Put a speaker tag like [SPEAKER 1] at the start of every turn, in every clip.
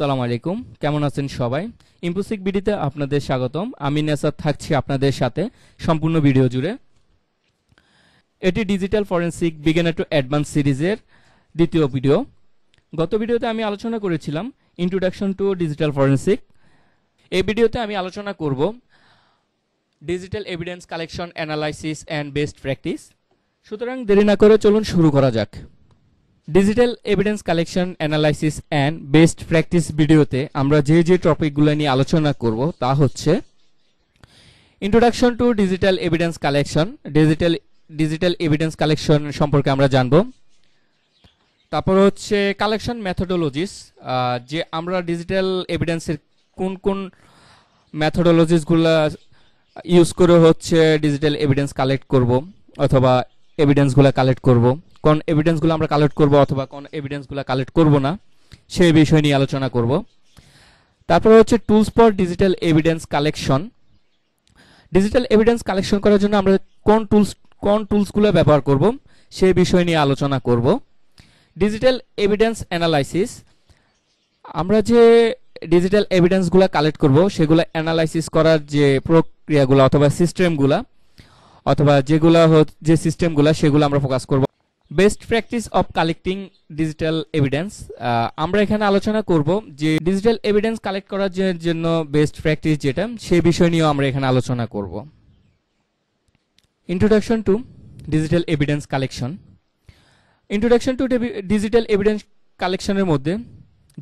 [SPEAKER 1] সালাম আলাইকুম কেমন আছেন সবাই ইম্পোসিক বিডিতে আপনাদের স্বাগতম আমি নেসা থাকছি আপনাদের সাথে সম্পূর্ণ ভিডিও জুড়ে এটি ডিজিটাল ফরেন্সিক বিজ্ঞান টু অ্যাডভান্স সিরিজের দ্বিতীয় ভিডিও গত ভিডিওতে আমি আলোচনা করেছিলাম ইন্ট্রোডাকশন টু ডিজিটাল ফরেন্সিক এই ভিডিওতে আমি আলোচনা করব digital evidence collection analysis and best practice সুতরাং দেরি না করে চলুন শুরু করা যাক digital evidence collection analysis and best practice ভিডিওতে আমরা যে যে টপিকগুলো নিয়ে আলোচনা করব তা হচ্ছে introduction to digital evidence collection digital digital evidence collection সম্পর্কে আমরা জানব তারপর হচ্ছে কালেকশন ম্যাথোডোলজিস যে আমরা ডিজিটাল এভিডেন্সের কোন কোন ম্যাথোডোলজিসগুলো ইউজ করে হচ্ছে ডিজিটাল এভিডেন্স কালেক্ট করব অথবা এভিডেন্সগুলো কালেক্ট করব কোন এভিডেন্সগুলো আমরা কালেক্ট করব অথবা কোন এভিডেন্সগুলো কালেক্ট করব না সেই বিষয় নিয়ে আলোচনা করব তারপর হচ্ছে tools for digital evidence collection digital evidence collection করার জন্য আমরা কোন টুলস কোন টুলসগুলো ব্যবহার করব সেই বিষয় নিয়ে আলোচনা করব ডিজিটাল এভিডেন্স অ্যানালাইসিস আমরা যে ডিজিটাল এভিডেন্সগুলো কালেক্ট করব সেগুলো অ্যানালাইসিস করার যে প্রক্রিয়াগুলো অথবা সিস্টেমগুলো অথবা যেগুলো যে সিস্টেমগুলো সেগুলো আমরা ফোকাস করব best practice of collecting digital evidence আমরা এখানে আলোচনা করব যে ডিজিটাল এভিডেন্স কালেক্ট করার জন্য বেস্ট প্র্যাকটিস যেটা সে বিষয় নিয়েও আমরা এখানে আলোচনা করব introduction to digital evidence collection introduction to digital evidence কালেকশনের মধ্যে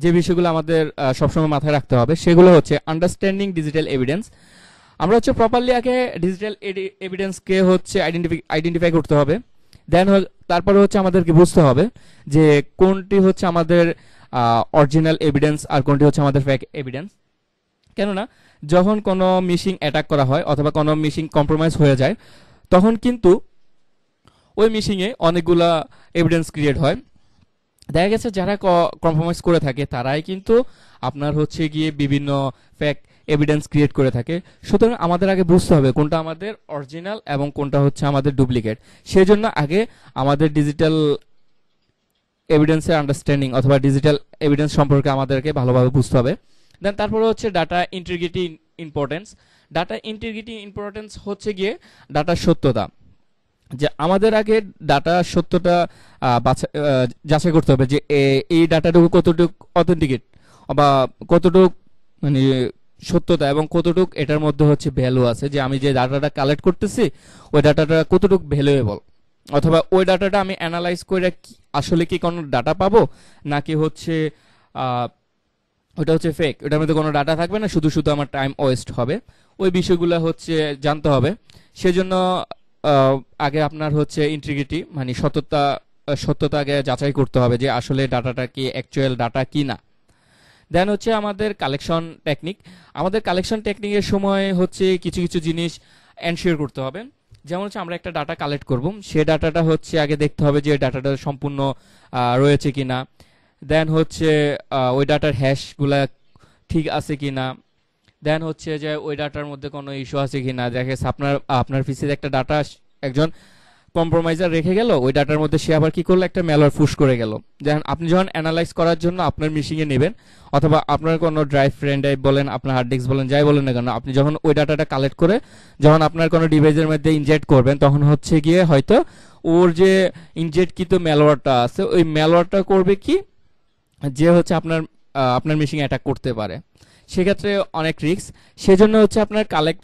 [SPEAKER 1] যে বিষয়গুলো আমাদের সবসময় মাথায় রাখতে হবে সেগুলো হচ্ছে আন্ডারস্ট্যান্ডিং ডিজিটাল এভিডেন্স আমরা হচ্ছে প্রপারলি আগে ডিজিটাল এভিডেন্সকে হচ্ছে আইডেন্টিফাই আইডেন্টিফাই করতে হবে দেন তারপরে হচ্ছে আমাদেরকে বুঝতে হবে যে কোনটি হচ্ছে আমাদের অরিজিনাল এভিডেন্স আর কোনটি হচ্ছে আমাদের ফ্যাক এভিডেন্স কেননা যখন কোনো মিশিং অ্যাটাক করা হয় অথবা কোনো মিশিং কম্প্রোমাইজ হয়ে যায় তখন কিন্তু ওই মিশিংয়ে অনেকগুলা এভিডেন্স ক্রিয়েট হয় দেখা গেছে যারা কম্প্রোমাইজ করে থাকে তারাই কিন্তু আপনার হচ্ছে গিয়ে বিভিন্ন ফ্যাক এভিডেন্স ক্রিয়েট করে থাকে সুতরাং আমাদের আগে বুঝতে হবে কোনটা আমাদের অরিজিনাল এবং কোনটা হচ্ছে আমাদের ডুপ্লিকেট সেই জন্য আগে আমাদের ডিজিটাল এভিডেন্সের আন্ডারস্ট্যান্ডিং অথবা ডিজিটাল এভিডেন্স সম্পর্কে আমাদেরকে ভালোভাবে বুঝতে হবে দেন তারপরে হচ্ছে data integrity importance data integrity importance হচ্ছে গিয়ে ডাটার সত্যতা যে আমাদের আগে ডাটা সত্যটা যাচাই করতে হবে যে এই ডাটাটুকু কতটুকু অথেন্টিকেট বা কতটুকু মানে সত্যতা এবং কতটুক এটার মধ্যে হচ্ছে ভ্যালু আছে যে আমি যে ডাটাটা কালেক্ট করতেছি ওই ডাটাটা কতটুক ভ্যালুয়েবল অথবা ওই ডাটাটা আমি অ্যানালাইজ করে আসলে কি কোনো ডাটা পাবো নাকি হচ্ছে ওটা হচ্ছে ফেক ওটার মধ্যে কোনো ডাটা থাকবে না শুধু শুধু আমার টাইম ওয়েস্ট হবে ওই বিষয়গুলো হচ্ছে জানতে হবে সেজন্য আগে আপনার হচ্ছে ইন্টিগ্রিটি মানে সততা সত্যতা আগে যাচাই করতে হবে যে আসলে ডাটাটা কি অ্যাকচুয়াল ডাটা কি না দেন হচ্ছে আমাদের কালেকশন টেকনিক আমাদের কালেকশন টেকনিকের সময় হচ্ছে কিছু কিছু জিনিস এনশিওর করতে হবে যেমন হচ্ছে আমরা একটা ডাটা কালেক্ট করব সে ডাটাটা হচ্ছে আগে দেখতে হবে যে ডাটাটা সম্পূর্ণ রয়েছে কি না দেন হচ্ছে ওই ডাটার হ্যাশগুলা ঠিক আছে কি না দেন হচ্ছে যে ওই ডাটার মধ্যে কোনো ইস্যু আছে কি না দেখে আপনার আপনার পিসির একটা ডাটা একজন কম্প্রোমাইজার রেখে গেল ওই ডাটার মধ্যে সে আবার কি করলো একটা ম্যালওয়্যার ফুশ করে গেল যেমন আপনি যখন অ্যানালাইজ করার জন্য আপনার মেশিনে নেবেন অথবা আপনার কোনো ড্রাইভ ফ্রেন্ড ড্রাইভ বলেন আপনার হার্ড ডিস্ক বলেন যাই বলেন না কেন আপনি যখন ওই ডাটাটা কালেক্ট করে যখন আপনার কোনো ডিভাইসের মধ্যে ইনজেক্ট করবেন তখন হচ্ছে গিয়ে হয়তো ওর যে ইনজেক্টকৃত ম্যালওয়ারটা আছে ওই ম্যালওয়ারটা করবে কি যে হচ্ছে আপনার আপনার মেশিনে অ্যাটাক করতে পারে সেক্ষেত্রে অনেক রিক্স সেজন্য হচ্ছে আপনার কালেক্ট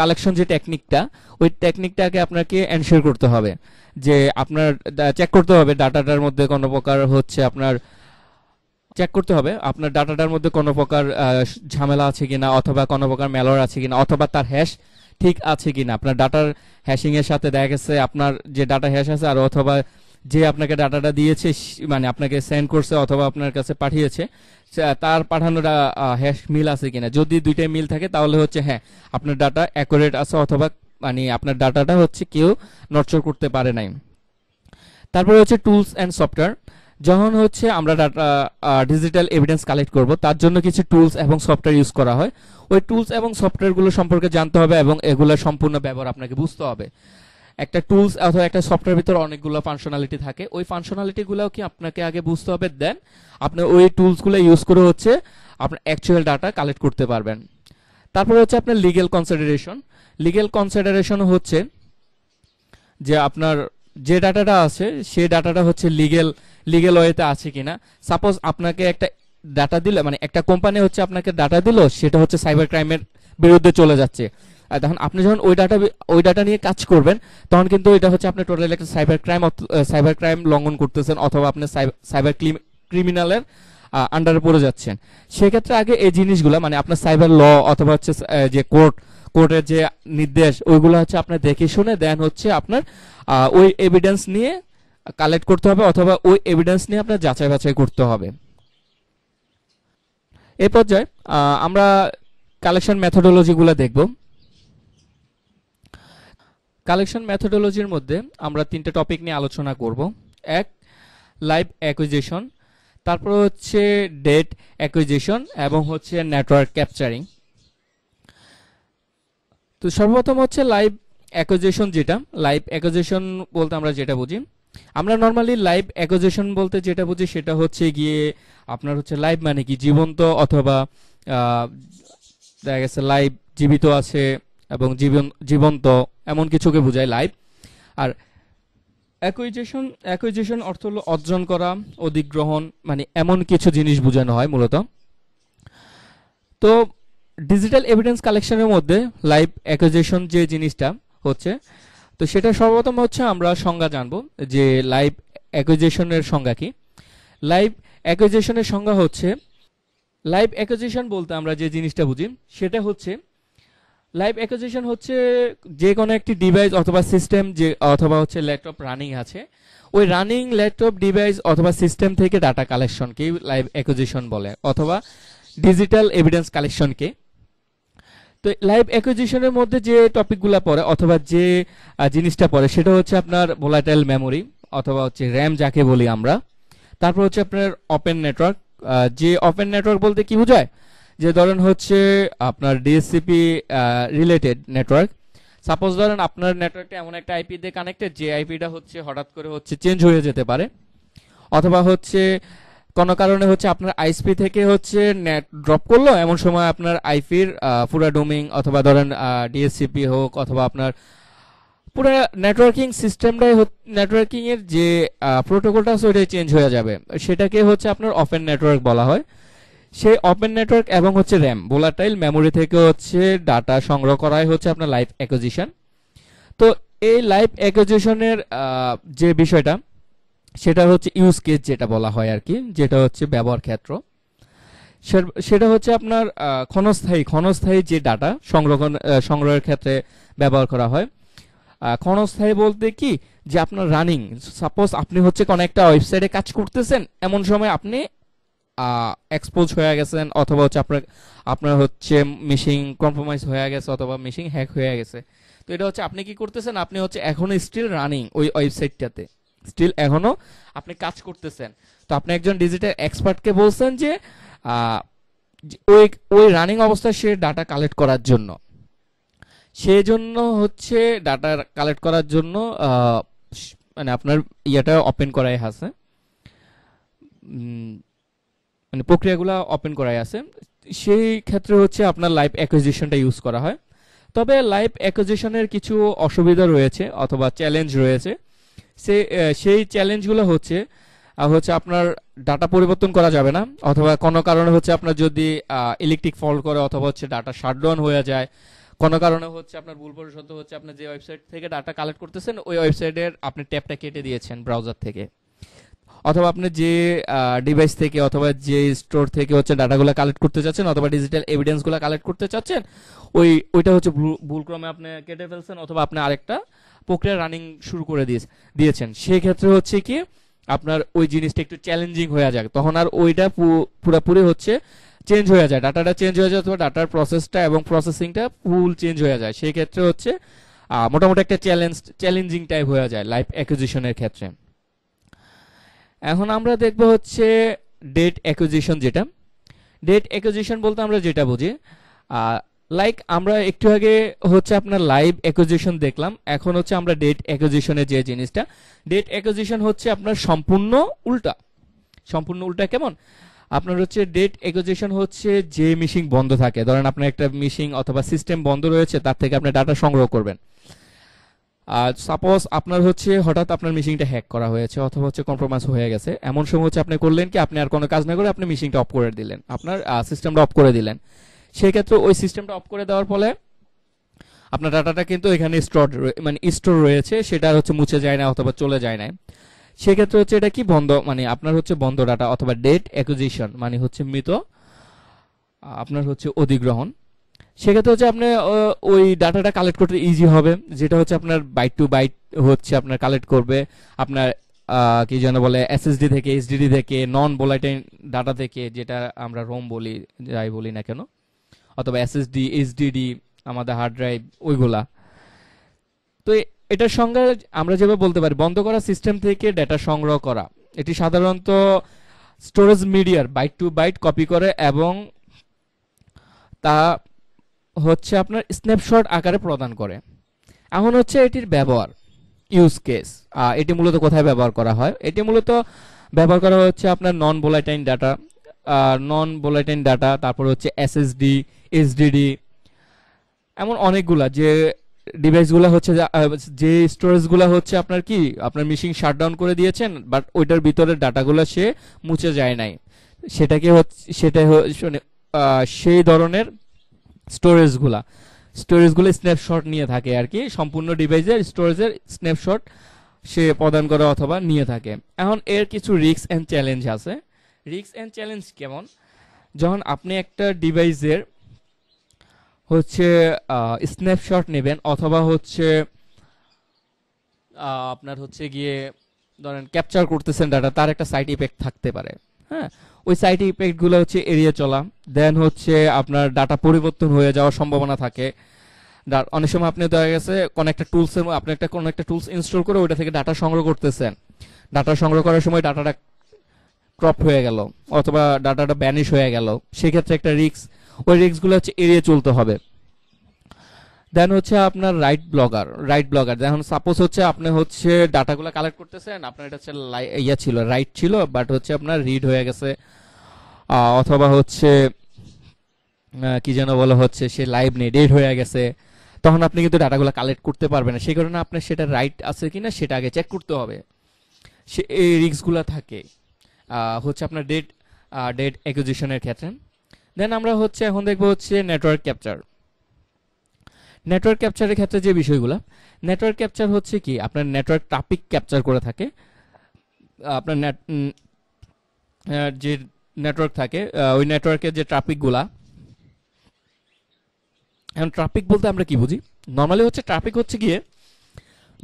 [SPEAKER 1] কালেকশন যে টেকনিকটা ওই টেকনিকটাকে আপনাকে এনশিওর করতে হবে যে আপনার চেক করতে হবে ডাটাটার মধ্যে কোনো প্রকার হচ্ছে আপনার চেক করতে হবে আপনার ডাটাটার মধ্যে কোনো প্রকার ঝামেলা আছে কি না অথবা কোনো প্রকার মেলর আছে কি না অথবা তার হ্যাশ ঠিক আছে কি না আপনার ডাটার হ্যাশিংয়ের সাথে দেখা গেছে আপনার যে ডাটা হ্যাশ আছে আর অথবা যে আপনাকে ডাটাটা দিয়েছে মানে আপনাকে সেন্ড করছে অথবা আপনার কাছে পাঠিয়েছে তার পাঠানোটা হ্যাশ মিল আছে কিনা যদি দুইটাই মিল থাকে তাহলে হচ্ছে হ্যাঁ আপনার ডাটা অ্যাকুরেট আছে অথবা মানে আপনার ডাটাটা হচ্ছে কেউ নড়চড় করতে পারে নাই তারপরে হচ্ছে টুলস অ্যান্ড সফটওয়্যার যখন হচ্ছে আমরা ডাটা ডিজিটাল এভিডেন্স কালেক্ট করব তার জন্য কিছু টুলস এবং সফটওয়্যার ইউজ করা হয় ওই টুলস এবং সফটওয়্যারগুলো সম্পর্কে জানতে হবে এবং এগুলোর সম্পূর্ণ ব্যবহার আপনাকে বুঝতে হবে একটা টুলস অথবা একটা সফটওয়্যার ভিতরে অনেকগুলো ফাংশনালিটি থাকে ওই ফাংশনালিটিগুলো কি আপনাকে আগে বুঝতে হবে দেন আপনি ওই টুলসগুলো ইউজ করে হচ্ছে আপনার অ্যাকচুয়াল ডাটা কালেক্ট করতে পারবেন তারপরে হচ্ছে আপনার লিগেল কনসিডারেশন লিগেল কনসিডারেশন হচ্ছে যে আপনার যে ডাটাটা আছে সেই ডাটাটা হচ্ছে লিগেল লিগেল ওয়েতে আছে কিনা সাপোজ আপনাকে একটা ডাটা দিল মানে একটা কোম্পানি হচ্ছে আপনাকে ডাটা দিল সেটা হচ্ছে সাইবার ক্রাইমের বিরুদ্ধে চলে যাচ্ছে তখন আপনি যখন ওই ডাটা ওই ডাটা নিয়ে কাজ করবেন তখন কিন্তু এটা হচ্ছে আপনি টোটাল একটা সাইবার ক্রাইম সাইবার ক্রাইম লঙ্ঘন করতেছেন অথবা আপনি সাইবার ক্রিমিনালের আন্ডারে পড়ে যাচ্ছেন সেক্ষেত্রে আগে এই জিনিসগুলো মানে আপনার সাইবার ল অথবা হচ্ছে যে কোর্ট কোর্টের যে নির্দেশ ওইগুলো হচ্ছে আপনার দেখে শুনে দেন হচ্ছে আপনার ওই এভিডেন্স নিয়ে কালেক্ট করতে হবে অথবা ওই এভিডেন্স নিয়ে আপনার যাচাই বাছাই করতে হবে এ পর্যায়ে আমরা কালেকশন মেথোডোলজিগুলো দেখব কালেকশন ম্যাথোডোলজির মধ্যে আমরা তিনটে টপিক নিয়ে আলোচনা করব এক লাইভ অ্যাকুইজেশন তারপর হচ্ছে ডেট অ্যাকুইজেশন এবং হচ্ছে নেটওয়ার্ক ক্যাপচারিং তো সর্বপ্রথম হচ্ছে লাইভ অ্যাকুইজেশন যেটা লাইভ অ্যাকুইজেশন বলতে আমরা যেটা বুঝি আমরা নর্মালি লাইভ অ্যাকুইজেশন বলতে যেটা বুঝি সেটা হচ্ছে গিয়ে আপনার হচ্ছে লাইভ মানে কি জীবন্ত অথবা দেখা গেছে লাইভ জীবিত আছে এবং জীবন জীবন্ত এমন কিছুকে বোঝায় লাইভ আর অ্যাকুইজেশন অ্যাকুইজেশন অর্থ হলো অর্জন করা অধিগ্রহণ মানে এমন কিছু জিনিস বোঝানো হয় মূলত তো ডিজিটাল এভিডেন্স কালেকশনের মধ্যে লাইভ অ্যাকুইজেশন যে জিনিসটা হচ্ছে তো সেটা সর্বপ্রথম হচ্ছে আমরা সংজ্ঞা জানব যে লাইভ অ্যাকুইজেশনের সংজ্ঞা কি লাইভ অ্যাকুইজেশনের সংজ্ঞা হচ্ছে লাইভ অ্যাকুইজেশন বলতে আমরা যে জিনিসটা বুঝি সেটা হচ্ছে লাইভ অ্যাকুইজিশন হচ্ছে যে কোনো একটি ডিভাইস অথবা সিস্টেম যে অথবা হচ্ছে ল্যাপটপ রানিং আছে ওই রানিং ল্যাপটপ ডিভাইস অথবা সিস্টেম থেকে ডাটা কালেকশনকেই লাইভ অ্যাকুইজিশন বলে অথবা ডিজিটাল এভিডেন্স কালেকশনকে তো লাইভ অ্যাকুইজিশনের মধ্যে যে টপিকগুলো পড়ে অথবা যে জিনিসটা পড়ে সেটা হচ্ছে আপনার ভোলাটাইল মেমোরি অথবা হচ্ছে র্যাম যাকে বলি আমরা তারপর হচ্ছে আপনার ওপেন নেটওয়ার্ক যে ওপেন নেটওয়ার্ক বলতে কি বোঝায় যে ধরেন হচ্ছে আপনার ডিএসসিপি রিলেটেড নেটওয়ার্ক সাপোজ ধরেন আপনার নেটওয়ার্কটা এমন একটা আইপি দিয়ে কানেক্টেড যে আইপিটা হচ্ছে হঠাৎ করে হচ্ছে চেঞ্জ হয়ে যেতে পারে অথবা হচ্ছে কোনো কারণে হচ্ছে আপনার আইএসপি থেকে হচ্ছে নেট ড্রপ করলো এমন সময় আপনার আইপির পুরা ডোমিং অথবা ধরেন ডিএসসিপি হোক অথবা আপনার পুরো নেটওয়ার্কিং সিস্টেমটাই নেটওয়ার্কিংয়ের যে প্রোটোকলটা আছে ওইটাই চেঞ্জ হয়ে যাবে সেটাকে হচ্ছে আপনার অফেন নেটওয়ার্ক বলা হয় সেই ওপেন নেটওয়ার্ক এবং হচ্ছে র্যাম ভোলাটাইল মেমোরি থেকে হচ্ছে ডাটা সংগ্রহ করাই হচ্ছে আপনার লাইভ অ্যাকুজিশন তো এই লাইভ অ্যাকুজিশনের যে বিষয়টা সেটা হচ্ছে ইউজ কেস যেটা বলা হয় আর কি যেটা হচ্ছে ব্যবহার ক্ষেত্র সেটা হচ্ছে আপনার ক্ষণস্থায়ী ক্ষণস্থায়ী যে ডাটা সংগ্রহ সংগ্রহের ক্ষেত্রে ব্যবহার করা হয় ক্ষণস্থায়ী বলতে কি যে আপনার রানিং সাপোজ আপনি হচ্ছে কোনো একটা ওয়েবসাইটে কাজ করতেছেন এমন সময় আপনি এক্সপোজ হয়ে গেছেন অথবা হচ্ছে আপনার আপনার হচ্ছে মিশিং কম্প্রোমাইজ হয়ে গেছে অথবা মিশিং হ্যাক হয়ে গেছে তো এটা হচ্ছে আপনি কি করতেছেন আপনি হচ্ছে এখনো স্টিল রানিং ওই ওয়েবসাইটটাতে স্টিল এখনো আপনি কাজ করতেছেন তো আপনি একজন ডিজিটাল এক্সপার্টকে বলছেন যে ওই ওই রানিং অবস্থায় সে ডাটা কালেক্ট করার জন্য সেজন্য হচ্ছে ডাটা কালেক্ট করার জন্য মানে আপনার ইয়েটা ওপেন করাই আছে মানে প্রক্রিয়াগুলো ওপেন করাই আছে সেই ক্ষেত্রে হচ্ছে আপনার লাইভ অ্যাকুইজিশনটা ইউজ করা হয় তবে লাইভ অ্যাকুইজিশনের কিছু অসুবিধা রয়েছে অথবা চ্যালেঞ্জ রয়েছে সে সেই চ্যালেঞ্জগুলো হচ্ছে হচ্ছে আপনার ডাটা পরিবর্তন করা যাবে না অথবা কোনো কারণে হচ্ছে আপনার যদি ইলেকট্রিক ফল করে অথবা হচ্ছে ডাটা শাটডাউন হয়ে যায় কোনো কারণে হচ্ছে আপনার ভুল পরিশোধ হচ্ছে আপনার যে ওয়েবসাইট থেকে ডাটা কালেক্ট করতেছেন ওই ওয়েবসাইটের আপনি ট্যাপটা কেটে দিয়েছেন ব্রাউজার থেকে অথবা আপনি যে ডিভাইস থেকে অথবা যে স্টোর থেকে হচ্ছে ডাটাগুলো কালেক্ট করতে চাচ্ছেন অথবা ডিজিটাল এভিডেন্সগুলো কালেক্ট করতে চাচ্ছেন ওই ওইটা হচ্ছে ভুলক্রমে আপনি কেটে ফেলছেন অথবা আপনি আরেকটা প্রক্রিয়া রানিং শুরু করে দিয়ে দিয়েছেন সেক্ষেত্রে হচ্ছে কি আপনার ওই জিনিসটা একটু চ্যালেঞ্জিং হয়ে যাক তখন আর ওইটা পুরোপুরি হচ্ছে চেঞ্জ হয়ে যায় ডাটাটা চেঞ্জ হয়ে যায় অথবা ডাটার প্রসেসটা এবং প্রসেসিংটা ফুল চেঞ্জ হয়ে যায় সেই ক্ষেত্রে হচ্ছে মোটামুটি একটা চ্যালেঞ্জ চ্যালেঞ্জিং টাইপ হয়ে যায় লাইফ অ্যাকুজিশনের ক্ষেত্রে এখন আমরা দেখব হচ্ছে ডেট অ্যাকুজিশন যেটা ডেট অ্যাকুজিশন বলতে আমরা যেটা বুঝি লাইক আমরা একটু আগে হচ্ছে আপনার লাইভ অ্যাকুজিশন দেখলাম এখন হচ্ছে আমরা ডেট অ্যাকুজিশনের যে জিনিসটা ডেট অ্যাকুজিশন হচ্ছে আপনার সম্পূর্ণ উল্টা সম্পূর্ণ উল্টা কেমন আপনার হচ্ছে ডেট অ্যাকুজিশন হচ্ছে যে মিশিং বন্ধ থাকে ধরেন আপনার একটা মিশিং অথবা সিস্টেম বন্ধ রয়েছে তার থেকে আপনি ডাটা সংগ্রহ করবেন আর সাপোজ আপনার হচ্ছে হঠাৎ আপনার মেশিনটা হ্যাক করা হয়েছে অথবা হচ্ছে কম্প্রোমাইজ হয়ে গেছে এমন সময় হচ্ছে আপনি করলেন কি আপনি আর কোনো কাজ না করে আপনি মেশিনটা অফ করে দিলেন আপনার সিস্টেমটা অফ করে দিলেন সেক্ষেত্রে ওই সিস্টেমটা অফ করে দেওয়ার ফলে আপনার ডাটাটা কিন্তু এখানে স্টোর মানে স্টোর রয়েছে সেটা হচ্ছে মুছে যায় না অথবা চলে যায় না সেক্ষেত্রে হচ্ছে এটা কি বন্ধ মানে আপনার হচ্ছে বন্ধ ডাটা অথবা ডেট অ্যাকুজিশন মানে হচ্ছে মৃত আপনার হচ্ছে অধিগ্রহণ সেক্ষেত্রে হচ্ছে আপনি ওই ডাটাটা কালেক্ট করতে ইজি হবে যেটা হচ্ছে আপনার বাইট টু বাইট হচ্ছে আপনার কালেক্ট করবে আপনার কি যেন বলে এসএসডি থেকে এইচডিডি থেকে নন বোলাইটাইন ডাটা থেকে যেটা আমরা রোম বলি যাই বলি না কেন অথবা এসএসডি এইচডিডি আমাদের হার্ড ড্রাইভ ওইগুলা তো এটার সঙ্গে আমরা যেভাবে বলতে পারি বন্ধ করা সিস্টেম থেকে ডেটা সংগ্রহ করা এটি সাধারণত স্টোরেজ মিডিয়ার বাইট টু বাইট কপি করে এবং তা হচ্ছে আপনার স্ন্যাপশট আকারে প্রদান করে এখন হচ্ছে এটির ব্যবহার ইউজ কেস এটি মূলত কোথায় ব্যবহার করা হয় এটি মূলত ব্যবহার করা হচ্ছে আপনার নন ভোলাটাইন ডাটা নন ভোলাটাইন ডাটা তারপর হচ্ছে এসএসডি এসডিডি এমন অনেকগুলা যে ডিভাইসগুলো হচ্ছে যে স্টোরেজগুলো হচ্ছে আপনার কি আপনার মেশিন শাটডাউন করে দিয়েছেন বাট ওইটার ভিতরে ডাটাগুলো সে মুছে যায় নাই সেটাকে হচ্ছে সেটা সেই ধরনের স্টোরেজগুলা স্টোরেজগুলো স্ন্যাপশট নিয়ে থাকে আর কি সম্পূর্ণ ডিভাইসের স্টোরেজের স্ন্যাপশট সে প্রদান করে অথবা নিয়ে থাকে এখন এর কিছু রিস্ক অ্যান্ড চ্যালেঞ্জ আছে রিস্ক অ্যান্ড চ্যালেঞ্জ কেমন যখন আপনি একটা ডিভাইসের হচ্ছে স্ন্যাপশট নেবেন অথবা হচ্ছে আপনার হচ্ছে গিয়ে ধরেন ক্যাপচার করতেছেন ডাটা তার একটা সাইড ইফেক্ট থাকতে পারে হ্যাঁ ওই সাইড ইফেক্টগুলো হচ্ছে এড়িয়ে চলা দেন হচ্ছে আপনার ডাটা পরিবর্তন হয়ে যাওয়ার সম্ভাবনা থাকে অনেক সময় আপনি দেখা গেছে কোনো একটা টুলস আপনি একটা কোনো একটা টুলস ইনস্টল করে ওইটা থেকে ডাটা সংগ্রহ করতেছেন ডাটা সংগ্রহ করার সময় ডাটাটা ক্রপ হয়ে গেল অথবা ডাটাটা ব্যানিশ হয়ে গেল সেক্ষেত্রে একটা রিক্স ওই রিক্সগুলো হচ্ছে এড়িয়ে চলতে হবে দেন হচ্ছে আপনার রাইট ব্লগার রাইট ব্লগার দেখুন সাপোজ হচ্ছে আপনি হচ্ছে ডাটাগুলো কালেক্ট করতেছেন আপনার এটা হচ্ছে ইয়া ছিল রাইট ছিল বাট হচ্ছে আপনার রিড হয়ে গেছে অথবা হচ্ছে কি যেন বলা হচ্ছে সে লাইভ নেই ডেড হয়ে গেছে তখন আপনি কিন্তু ডাটাগুলো কালেক্ট করতে পারবেন না সেই কারণে আপনার সেটা রাইট আছে কি না সেটা আগে চেক করতে হবে সে এই রিস্কগুলো থাকে হচ্ছে আপনার ডেট ডেট অ্যাকুজিশনের ক্ষেত্রে দেন আমরা হচ্ছে এখন দেখবো হচ্ছে নেটওয়ার্ক ক্যাপচার নেটওয়ার্ক ক্যাপচারের ক্ষেত্রে যে বিষয়গুলো নেটওয়ার্ক ক্যাপচার হচ্ছে কি আপনার নেটওয়ার্ক ট্রাফিক ক্যাপচার করে থাকে আপনার নেট যে নেটওয়ার্ক থাকে ওই নেটওয়ার্কের যে ট্রাফিকগুলা এখন ট্রাফিক বলতে আমরা কি বুঝি নর্মালি হচ্ছে ট্রাফিক হচ্ছে গিয়ে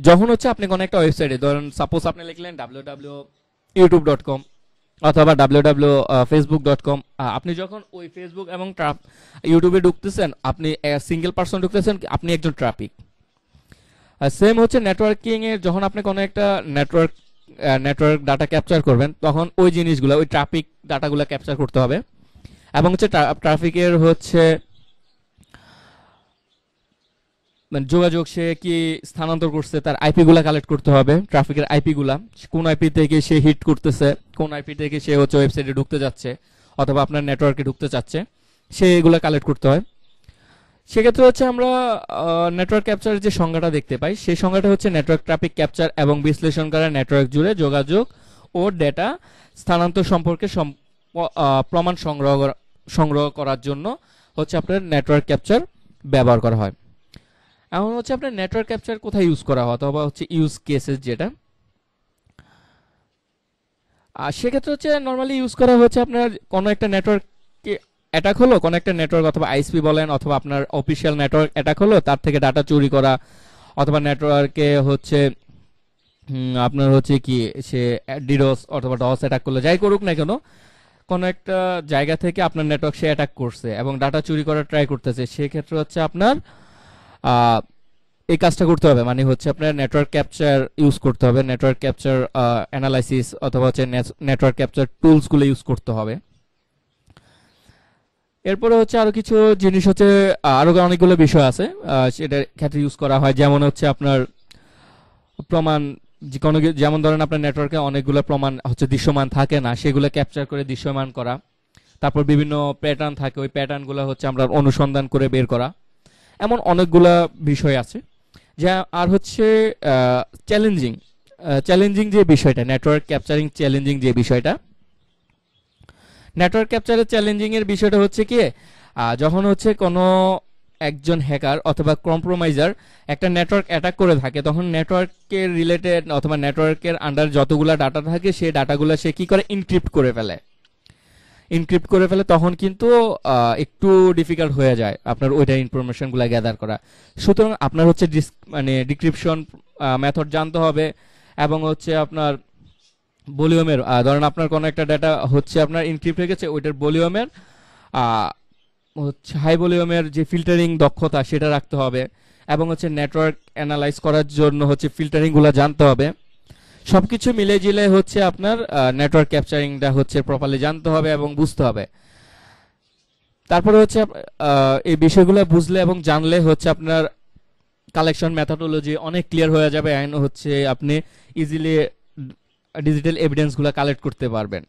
[SPEAKER 1] যখন হচ্ছে আপনি কোনো একটা ওয়েবসাইটে ধরেন সাপোজ আপনি লিখলেন W W YouTube dot com অথবা W W Facebook dot com আপনি যখন ওই ফেসবুক এবং ট্রাফ ইউটিউবে ঢুকতেছেন আপনি সিঙ্গেল পার্সন ঢুকতেছেন আপনি একজন ট্রাফিক সেম হচ্ছে নেটওয়ার্কিং যখন আপনি কোনো একটা নেটওয়ার্ক নেটওয়ার্ক ডাটা ক্যাপচার করবেন তখন ওই জিনিসগুলো ওই ট্রাফিক ডাটাগুলো ক্যাপচার করতে হবে এবং হচ্ছে ট্রাফিকের হচ্ছে মানে যোগাযোগ সে কি স্থানান্তর করছে তার আইপি গুলা কালেক্ট করতে হবে ট্রাফিকের আইপি গুলা কোন আইপি থেকে সে হিট করতেছে কোন আইপি থেকে সে হচ্ছে ওয়েবসাইটে ঢুকতে যাচ্ছে অথবা আপনার নেটওয়ার্কে ঢুকতে চাচ্ছে সে এগুলা কালেক্ট করতে হয় সেক্ষেত্রে হচ্ছে আমরা নেটওয়ার্ক ক্যাপচারের যে সংজ্ঞাটা দেখতে পাই সেই সংজ্ঞাটা হচ্ছে নেটওয়ার্ক ট্রাফিক ক্যাপচার এবং বিশ্লেষণ করা নেটওয়ার্ক জুড়ে যোগাযোগ ও ডেটা স্থানান্তর সম্পর্কে প্রমাণ সংগ্রহ সংগ্রহ করার জন্য হচ্ছে আপনার নেটওয়ার্ক ক্যাপচার ব্যবহার করা হয় এখন হচ্ছে আপনার নেটওয়ার্ক ক্যাপচার কোথায় ইউজ করা হয় অথবা হচ্ছে ইউজ কেসেস যেটা আর সেক্ষেত্রে হচ্ছে নর্মালি ইউজ করা হচ্ছে আপনার কোনো একটা নেটওয়ার্ককে অ্যাটাক হলো কোনো একটা নেটওয়ার্ক অথবা আইসপি বলেন অথবা আপনার অফিসিয়াল নেটওয়ার্ক অ্যাটাক হলো তার থেকে ডাটা চুরি করা অথবা নেটওয়ার্কে হচ্ছে আপনার হচ্ছে কি সে ডিডোস অথবা ডস অ্যাটাক করলো যাই করুক না কেন কোনো একটা জায়গা থেকে আপনার নেটওয়ার্ক সে অ্যাটাক করছে এবং ডাটা চুরি করার ট্রাই করতেছে সেক্ষেত্রে হচ্ছে আপনার এই কাজটা করতে হবে মানে হচ্ছে আপনার নেটওয়ার্ক ক্যাপচার ইউজ করতে হবে নেটওয়ার্ক ক্যাপচার অ্যানালাইসিস অথবা হচ্ছে নেটওয়ার্ক ক্যাপচার টুলসগুলো ইউজ করতে হবে এরপরে হচ্ছে আরও কিছু জিনিস হচ্ছে আরও অনেকগুলো বিষয় আছে সেটা ক্ষেত্রে ইউজ করা হয় যেমন হচ্ছে আপনার প্রমাণ যে কোনো যেমন ধরেন আপনার নেটওয়ার্কে অনেকগুলো প্রমাণ হচ্ছে দৃশ্যমান থাকে না সেগুলো ক্যাপচার করে দৃশ্যমান করা তারপর বিভিন্ন প্যাটার্ন থাকে ওই প্যাটার্নগুলো হচ্ছে আমরা অনুসন্ধান করে বের করা এমন অনেকগুলা বিষয় আছে যা আর হচ্ছে চ্যালেঞ্জিং চ্যালেঞ্জিং যে বিষয়টা নেটওয়ার্ক ক্যাপচারিং চ্যালেঞ্জিং যে বিষয়টা নেটওয়ার্ক ক্যাপচারের চ্যালেঞ্জিং এর বিষয়টা হচ্ছে কি যখন হচ্ছে কোনো একজন হ্যাকার অথবা কম্প্রোমাইজার একটা নেটওয়ার্ক অ্যাটাক করে থাকে তখন নেটওয়ার্কের রিলেটেড অথবা নেটওয়ার্কের আন্ডার যতগুলো ডাটা থাকে সেই ডাটাগুলো সে কি করে ইনক্রিপ্ট করে ফেলে ইনক্রিপ্ট করে ফেলে তখন কিন্তু একটু ডিফিকাল্ট হয়ে যায় আপনার ওইটা ইনফরমেশনগুলো গ্যাদার করা সুতরাং আপনার হচ্ছে মানে ডিক্রিপশন মেথড জানতে হবে এবং হচ্ছে আপনার ভলিউমের ধরেন আপনার কোনো একটা ডেটা হচ্ছে আপনার ইনক্রিপ্ট হয়ে গেছে ওইটার ভলিউমের হচ্ছে হাই ভলিউমের যে ফিল্টারিং দক্ষতা সেটা রাখতে হবে এবং হচ্ছে নেটওয়ার্ক অ্যানালাইজ করার জন্য হচ্ছে ফিল্টারিংগুলো জানতে হবে সবকিছু মিলে জিলে হচ্ছে আপনার নেটওয়ার্ক ক্যাপচারিংটা হচ্ছে প্রপারলি জানতে হবে এবং বুঝতে হবে তারপরে হচ্ছে এই বিষয়গুলো বুঝলে এবং জানলে হচ্ছে আপনার কালেকশন ম্যাথাডোলজি অনেক ক্লিয়ার হয়ে যাবে অ্যান্ড হচ্ছে আপনি ইজিলি ডিজিটাল এভিডেন্সগুলো কালেক্ট করতে পারবেন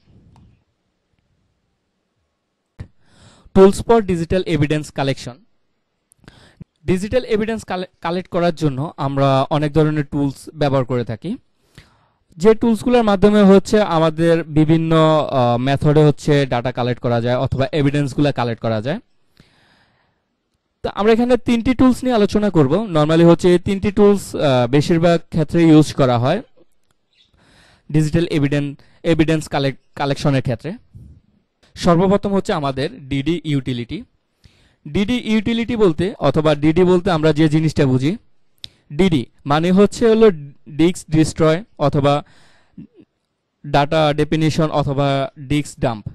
[SPEAKER 1] tools for digital evidence collection digital evidence collect করার জন্য আমরা অনেক ধরনের টুলস ব্যবহার করে থাকি যে টুলসগুলোর মাধ্যমে হচ্ছে আমাদের বিভিন্ন মেথডে হচ্ছে ডাটা কালেক্ট করা যায় অথবা এভিডেন্সগুলো কালেক্ট করা যায় তো আমরা এখানে তিনটি টুলস নিয়ে আলোচনা করব নর্মালি হচ্ছে এই তিনটি টুলস বেশিরভাগ ক্ষেত্রে ইউজ করা হয় ডিজিটাল এভিডেন্স এভিডেন্স কালেক্ট কালেকশনের ক্ষেত্রে সর্বপ্রথম হচ্ছে আমাদের ডিডি ইউটিলিটি ডিডি ইউটিলিটি বলতে অথবা ডিডি বলতে আমরা যে জিনিসটা বুঝি ডিডি মানে হচ্ছে হলো ডিক্স ডিস্ট্রয় অথবা ডাটা ডেফিনিশন অথবা ডিক্স ডাম্প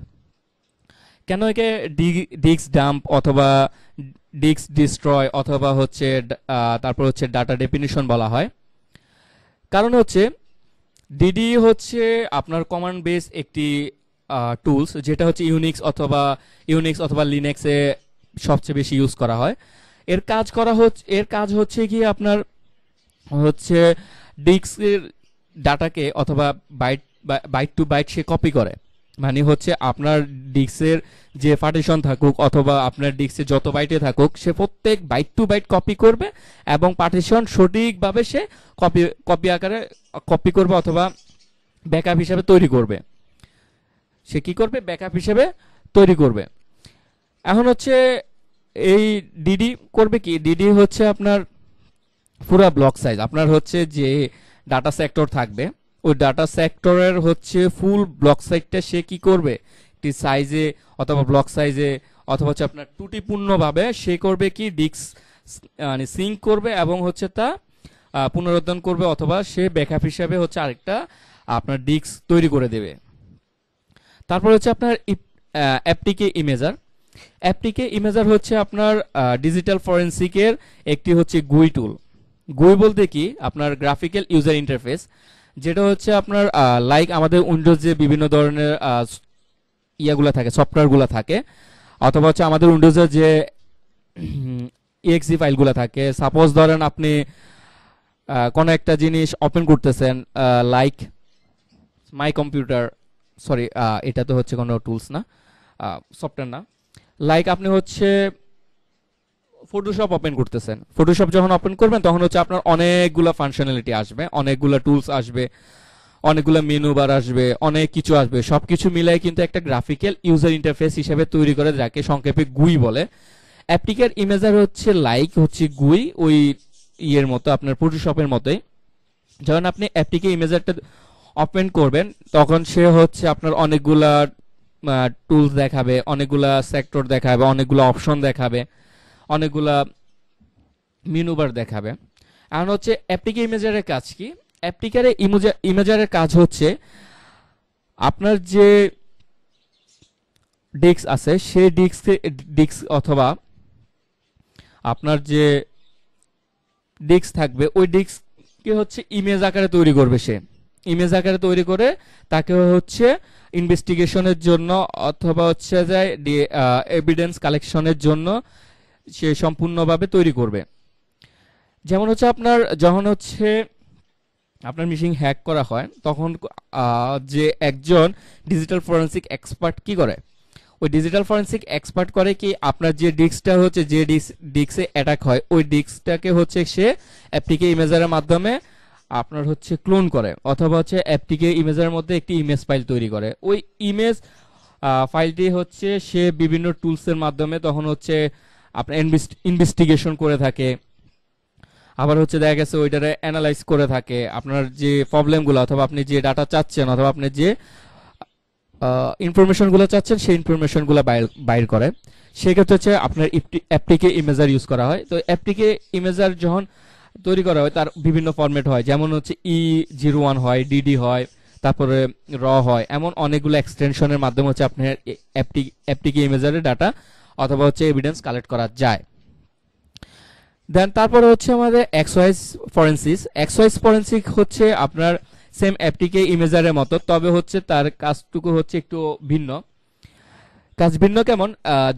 [SPEAKER 1] কেন একে ডিক্স ডাম্প অথবা ডিক্স ডিস্ট্রয় অথবা হচ্ছে তারপর হচ্ছে ডাটা ডেফিনিশন বলা হয় কারণ হচ্ছে ডিডি হচ্ছে আপনার কমান্ড বেস একটি টুলস যেটা হচ্ছে ইউনিক্স অথবা ইউনিক্স অথবা লিনেক্সে সবচেয়ে বেশি ইউজ করা হয় এর কাজ করা হচ্ছে এর কাজ হচ্ছে কি আপনার হচ্ছে ডিস্কের ডাটাকে অথবা বাইট বাইট টু বাইট সে কপি করে মানে হচ্ছে আপনার ডিস্কের যে পার্টিশন থাকুক অথবা আপনার ডিস্কে যত বাইটে থাকুক সে প্রত্যেক বাইট টু বাইট কপি করবে এবং পার্টিশন সঠিকভাবে সে কপি কপি আকারে কপি করবে অথবা ব্যাকআপ হিসাবে তৈরি করবে সে কি করবে ব্যাকআপ হিসেবে তৈরি করবে এখন হচ্ছে এই ডিডি করবে কি ডিডি হচ্ছে আপনার পুরো ব্লক সাইজ আপনার হচ্ছে যে ডাটা সেক্টর থাকবে ওই ডাটা সেক্টরের হচ্ছে ফুল ব্লক সাইজটা সে কি করবে একটি সাইজে অথবা ব্লক সাইজে অথবা হচ্ছে আপনার ত্রুটিপূর্ণভাবে সে করবে কি ডিস্ক মানে সিঙ্ক করবে এবং হচ্ছে তা পুনরুদ্ধার করবে অথবা সে ব্যাকআপ হিসাবে হচ্ছে আরেকটা আপনার ডিস্ক তৈরি করে দেবে তারপর হচ্ছে আপনার অ্যাপটিকে ইমেজার অ্যাপটিকে ইমেজার হচ্ছে আপনার ডিজিটাল ফরেন্সিকের একটি হচ্ছে গুই টুল গুই বলতে কি আপনার গ্রাফিক্যাল ইউজার ইন্টারফেস যেটা হচ্ছে আপনার লাইক আমাদের উইন্ডোজ যে বিভিন্ন ধরনের ইয়াগুলো থাকে সফটওয়্যারগুলো থাকে অথবা হচ্ছে আমাদের উইন্ডোজের যে ইএক্সি ফাইলগুলো থাকে সাপোজ ধরেন আপনি কোনো একটা জিনিস ওপেন করতেছেন লাইক মাই কম্পিউটার সরি এটা তো হচ্ছে কোনো টুলস না সফটওয়্যার না লাইক আপনি হচ্ছে ফটোশপ ওপেন করতেছেন ফটোশপ যখন ওপেন করবেন তখন হচ্ছে আপনার অনেকগুলো ফাংশনালিটি আসবে অনেকগুলো টুলস আসবে অনেকগুলো মেনু বার আসবে অনেক কিছু আসবে সব কিছু মিলাই কিন্তু একটা গ্রাফিক্যাল ইউজার ইন্টারফেস হিসেবে তৈরি করে যাকে সংক্ষেপে গুই বলে অ্যাপ্লিকার ইমেজার হচ্ছে লাইক হচ্ছে গুই ওই ইয়ের মতো আপনার ফটোশপের মতোই যখন আপনি অ্যাপটিকে ইমেজারটা ওপেন করবেন তখন সে হচ্ছে আপনার অনেকগুলা টুলস দেখাবে অনেকগুলা সেক্টর দেখাবে অনেকগুলো অপশন দেখাবে অনেকগুলা মিনুবার দেখাবে আর হচ্ছে অ্যাপ্টিকে ইমেজারের কাজ কি ইমেজার ইমেজারের কাজ হচ্ছে আপনার যে ডিস্ক আছে সেই ডিস্ক ডিস্ক অথবা আপনার যে ডিস্ক থাকবে ওই ডিস্ককে হচ্ছে ইমেজ আকারে তৈরি করবে সে ইমেজ আকারে তৈরি করে তাকে হচ্ছে ইনভেস্টিগেশনের জন্য অথবা হচ্ছে যায় এভিডেন্স কালেকশনের জন্য সে সম্পূর্ণভাবে তৈরি করবে যেমন হচ্ছে আপনার যখন হচ্ছে আপনার মিশিং হ্যাক করা হয় তখন যে একজন ডিজিটাল ফরেন্সিক এক্সপার্ট কি করে ওই ডিজিটাল ফরেন্সিক এক্সপার্ট করে কি আপনার যে ডিস্কটা হচ্ছে যে ডিস্কে অ্যাটাক হয় ওই ডিস্কটাকে হচ্ছে সে অ্যাপটিকে ইমেজারের মাধ্যমে আপনার হচ্ছে ক্লোন করে অথবা হচ্ছে অ্যাপটিকে ইমেজারের মধ্যে একটি ইমেজ ফাইল তৈরি করে ওই ইমেজ ফাইলটি হচ্ছে সে বিভিন্ন টুলসের মাধ্যমে তখন হচ্ছে আপনার ইনভেস্টিগেশন করে থাকে আবার হচ্ছে দেখা গেছে ওইটারে অ্যানালাইজ করে থাকে আপনার যে প্রবলেমগুলো অথবা আপনি যে ডাটা চাচ্ছেন অথবা আপনি যে ইনফরমেশনগুলো চাচ্ছেন সেই ইনফরমেশনগুলো বাইর করে সেক্ষেত্রে হচ্ছে আপনার অ্যাপটিকে ইমেজার ইউজ করা হয় তো অ্যাপটিকে ইমেজার যখন তৈরি করা হয় তার বিভিন্ন ফর্মেট হয় যেমন হচ্ছে ই জিরো ওয়ান হয় ডিডি হয় তারপরে র হয় এমন অনেকগুলো এক্সটেনশনের মাধ্যমে হচ্ছে আপনার অ্যাপটি অ্যাপটিকে ইমেজারের ডাটা অথবা হচ্ছে এভিডেন্স কালেক্ট করা যায় দেন তারপরে হচ্ছে আমাদের এক্সওয়াইজ ফরেন্সিস এক্সওয়াইজ ফরেন্সিক হচ্ছে আপনার সেম অ্যাপটিকে ইমেজারের মতো তবে হচ্ছে তার কাজটুকু হচ্ছে একটু ভিন্ন কাজ ভিন্ন কেমন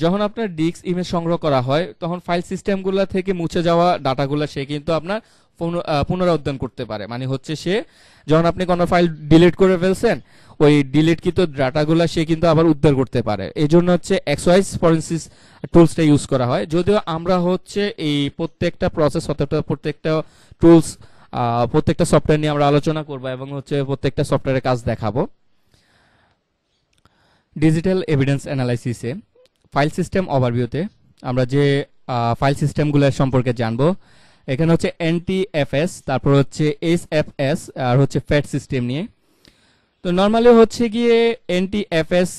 [SPEAKER 1] যখন আপনার ডিস্ক ইমেজ সংগ্রহ করা হয় তখন ফাইল সিস্টেমগুলো থেকে মুছে যাওয়া ডাটাগুলো সে কিন্তু আপনার পুনরুদ্ধার করতে পারে মানে হচ্ছে সে যখন আপনি কোনো ফাইল ডিলিট করে ফেলছেন ওই ডিলিটকৃত ডাটাগুলো সে কিন্তু আবার উদ্ধার করতে পারে এই জন্য হচ্ছে এক্সওয়াইজ ফরেন্সিস টুলসটা ইউজ করা হয় যদিও আমরা হচ্ছে এই প্রত্যেকটা প্রসেস অথবা প্রত্যেকটা টুলস প্রত্যেকটা সফটওয়্যার নিয়ে আমরা আলোচনা করব এবং হচ্ছে প্রত্যেকটা সফটওয়্যারের কাজ দেখাবো ডিজিটাল এভিডেন্স অ্যানালাইসিসে ফাইল সিস্টেম ওভারভিউতে আমরা যে ফাইল সিস্টেমগুলো সম্পর্কে জানবো এখানে হচ্ছে এনটিএফএস তারপর হচ্ছে এস আর হচ্ছে ফ্যাট সিস্টেম নিয়ে তো নর্মালি হচ্ছে গিয়ে এনটিএফএস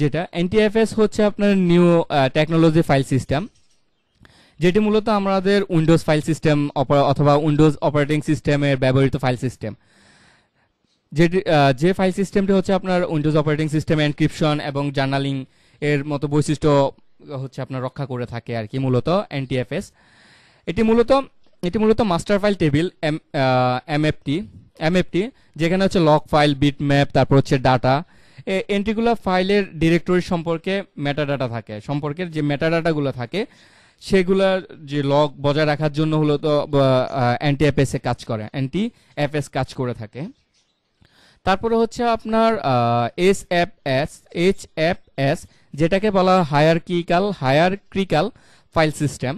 [SPEAKER 1] যেটা এনটিএফএস হচ্ছে আপনার নিউ টেকনোলজি ফাইল সিস্টেম যেটি মূলত আমাদের উইন্ডোজ ফাইল সিস্টেম অথবা উইন্ডোজ অপারেটিং সিস্টেমের ব্যবহৃত ফাইল সিস্টেম যেটি যে ফাইল সিস্টেমটি হচ্ছে আপনার উইন্ডোজ অপারেটিং সিস্টেম এনক্রিপশন এবং জার্নালিং এর মতো বৈশিষ্ট্য হচ্ছে আপনার রক্ষা করে থাকে আর কি মূলত এনটিএফএস এটি মূলত এটি মূলত master file table M MFT MFT যেখানে হচ্ছে লক ফাইল বিট ম্যাপ তারপর হচ্ছে ডাটা এন্ট্রিগুলো ফাইলের ডিরেক্টরি সম্পর্কে ডাটা থাকে সম্পর্কের যে ডাটাগুলো থাকে সেগুলার যে লক বজায় রাখার জন্য হলো তো অ্যান্টি এফএসে কাজ করে অ্যান্টি এফএস কাজ করে থাকে তারপরে হচ্ছে আপনার S F S H F S যেটাকে বলা hierarchical hierarchical file system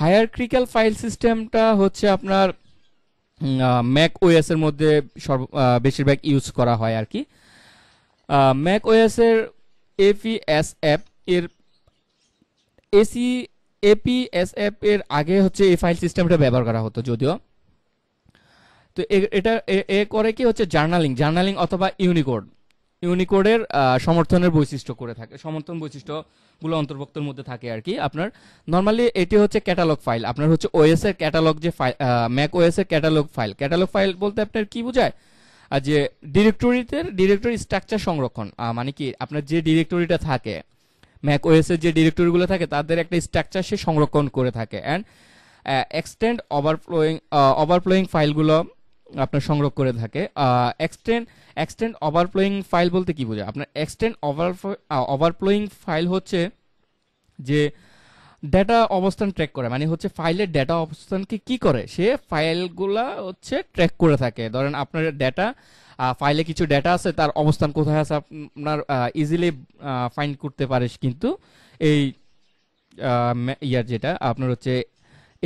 [SPEAKER 1] hierarchical file সিস্টেমটা হচ্ছে আপনার ম্যাক ওএস এর মধ্যে বেশিরভাগ ইউজ করা হয় আর কি ম্যাক ওএস এর এপিএস অ্যাপ এর এসি এপিএস অ্যাপ এর আগে হচ্ছে এই ফাইল সিস্টেমটা ব্যবহার করা হতো যদিও তো এটা এ করে কি হচ্ছে জার্নালিং জার্নালিং অথবা ইউনিকোড ইউনিকোডের সমর্থনের বৈশিষ্ট্য করে থাকে সমর্থন বৈশিষ্ট্যগুলো অন্তর্ভুক্তর মধ্যে থাকে আর কি আপনার নর্মালি এটি হচ্ছে ক্যাটালগ ফাইল আপনার হচ্ছে ওএস এর ক্যাটালগ যে ফাইল ম্যাক ওএস এর ক্যাটালগ ফাইল ক্যাটালগ ফাইল বলতে আপনার কি বোঝায় আর যে ডিরেক্টরিতে ডিরেক্টরি স্ট্রাকচার সংরক্ষণ মানে কি আপনার যে ডিরেক্টরিটা থাকে ম্যাক ওএস এর যে ডিরেক্টরিগুলো থাকে তাদের একটা স্ট্রাকচার সে সংরক্ষণ করে থাকে অ্যান্ড এক্সটেন্ড ওভারফ্লোয়িং ওভারফ্লোয়িং ফাইলগুলো আপনার সংগ্রহ করে থাকে এক্সটেন্ড এক্সটেন্ড ওভারফ্লোয়িং ফাইল বলতে কি বোঝায় আপনার এক্সটেন্ড ওভার ওভারফ্লোয়িং ফাইল হচ্ছে যে ডেটা অবস্থান ট্র্যাক করে মানে হচ্ছে ফাইলের ডেটা অবস্থানকে কি করে সে ফাইলগুলা হচ্ছে ট্র্যাক করে থাকে ধরেন আপনার ডেটা ফাইলে কিছু ডেটা আছে তার অবস্থান কোথায় আছে আপনার ইজিলি ফাইন্ড করতে পারিস কিন্তু এই ইয়ার যেটা আপনার হচ্ছে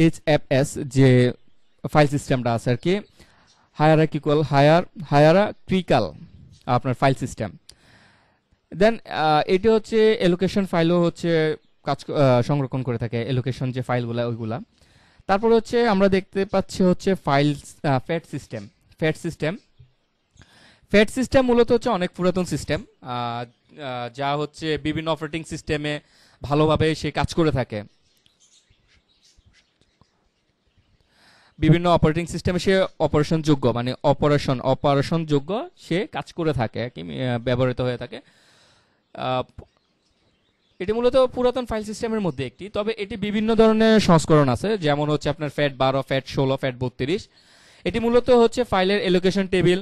[SPEAKER 1] এইচ এফ এস যে ফাইল সিস্টেমটা আছে আর কি হায়ারাকিকাল হায়ার হায়ারা ক্রিকাল আপনার ফাইল সিস্টেম দেন এটি হচ্ছে এলোকেশন ফাইলও হচ্ছে কাজ সংরক্ষণ করে থাকে এলোকেশন যে ফাইলগুলো ওইগুলা তারপরে হচ্ছে আমরা দেখতে পাচ্ছি হচ্ছে file FAT system FAT system FAT system মূলত হচ্ছে অনেক পুরাতন সিস্টেম যা হচ্ছে বিভিন্ন অপারেটিং সিস্টেমে ভালোভাবে সে কাজ করে থাকে বিভিন্ন অপারেটিং সিস্টেমে সে অপারেশন যোগ্য মানে অপারেশন অপারেশন যোগ্য সে কাজ করে থাকে কি ব্যবহৃত হয়ে থাকে এটি মূলত পুরাতন ফাইল সিস্টেমের মধ্যে একটি তবে এটি বিভিন্ন ধরনের সংস্করণ আছে যেমন হচ্ছে আপনার ফ্যাট বারো ফ্যাট ষোলো ফ্যাট বত্রিশ এটি মূলত হচ্ছে ফাইলের এলোকেশন টেবিল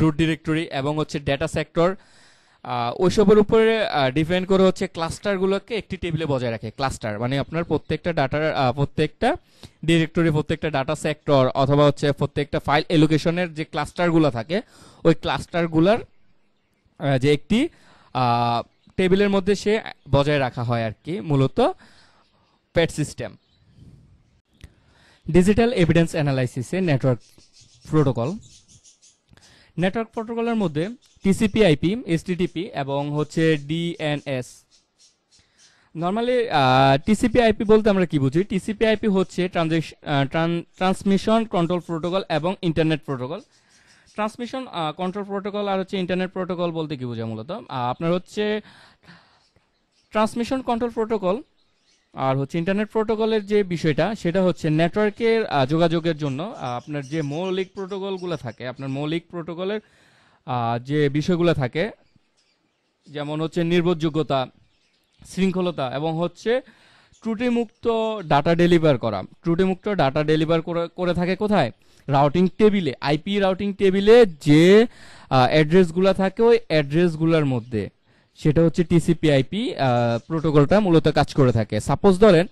[SPEAKER 1] রুট ডিরেক্টরি এবং হচ্ছে ডেটা সেক্টর ওইসবের উপরে ডিপেন্ড করে হচ্ছে ক্লাস্টারগুলোকে একটি টেবিলে বজায় রাখে ক্লাস্টার মানে আপনার প্রত্যেকটা ডাটার প্রত্যেকটা ডিরেক্টরি প্রত্যেকটা ডাটা সেক্টর অথবা হচ্ছে প্রত্যেকটা ফাইল এলোকেশনের যে ক্লাস্টারগুলো থাকে ওই ক্লাস্টারগুলোর যে একটি টেবিলের মধ্যে সে বজায় রাখা হয় আর কি মূলত প্যাট সিস্টেম ডিজিটাল এভিডেন্স অ্যানালাইসিসে নেটওয়ার্ক প্রোটোকল নেটওয়ার্ক প্রোটোকলের মধ্যে টিসিপি আইপি এসটিটিপি এবং হচ্ছে ডিএনএস নর্মালি টিসিপি আইপি বলতে আমরা কি বুঝি টিসিপি আইপি হচ্ছে ট্রান্সমিশন কন্ট্রোল প্রোটোকল এবং internet protocol transmission control protocol আর হচ্ছে ইন্টারনেট প্রোটোকল বলতে কি বোঝায় মূলত আপনার হচ্ছে ট্রান্সমিশন কন্ট্রোল প্রোটোকল আর হচ্ছে ইন্টারনেট প্রোটোকলের যে বিষয়টা সেটা হচ্ছে নেটওয়ার্কের যোগাযোগের জন্য আপনার যে মৌলিক প্রোটোকলগুলো থাকে আপনার মৌলিক প্রোটোকলের যে বিষয়গুলো থাকে যেমন হচ্ছে নির্ভরযোগ্যতা শৃঙ্খলতা এবং হচ্ছে ত্রুটিমুক্ত ডাটা ডেলিভার করা ত্রুটিমুক্ত ডাটা ডেলিভার করে থাকে কোথায় রাউটিং টেবিলে আইপি রাউটিং টেবিলে যে অ্যাড্রেসগুলো থাকে ওই অ্যাড্রেসগুলোর মধ্যে সেটা হচ্ছে টিসিপি আইপি প্রোটোকলটা মূলত কাজ করে থাকে সাপোজ ধরেন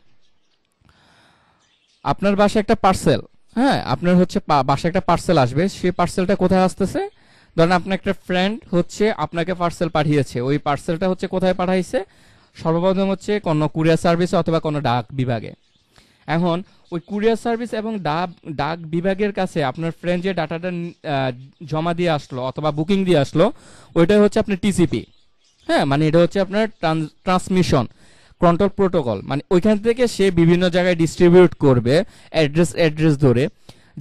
[SPEAKER 1] আপনার বাসায় একটা পার্সেল হ্যাঁ আপনার হচ্ছে বাসায় একটা পার্সেল আসবে সে পার্সেলটা কোথায় আসতেছে ধরেন আপনার একটা ফ্রেন্ড হচ্ছে আপনাকে পার্সেল পাঠিয়েছে ওই পার্সেলটা হচ্ছে কোথায় পাঠাইছে সর্বপ্রথম হচ্ছে কোনো কুরিয়ার সার্ভিস অথবা কোনো ডাক বিভাগে এখন ওই কুরিয়ার সার্ভিস এবং ডাক ডাক বিভাগের কাছে আপনার ফ্রেন্ড যে ডাটাটা জমা দিয়ে আসলো অথবা বুকিং দিয়ে আসলো ওইটাই হচ্ছে আপনার টিসিপি হ্যাঁ মানে এটা হচ্ছে আপনার ট্রান্সমিশন কন্ট্রোল প্রোটোকল মানে ওইখান থেকে সে বিভিন্ন জায়গায় ডিস্ট্রিবিউট করবে অ্যাড্রেস অ্যাড্রেস ধরে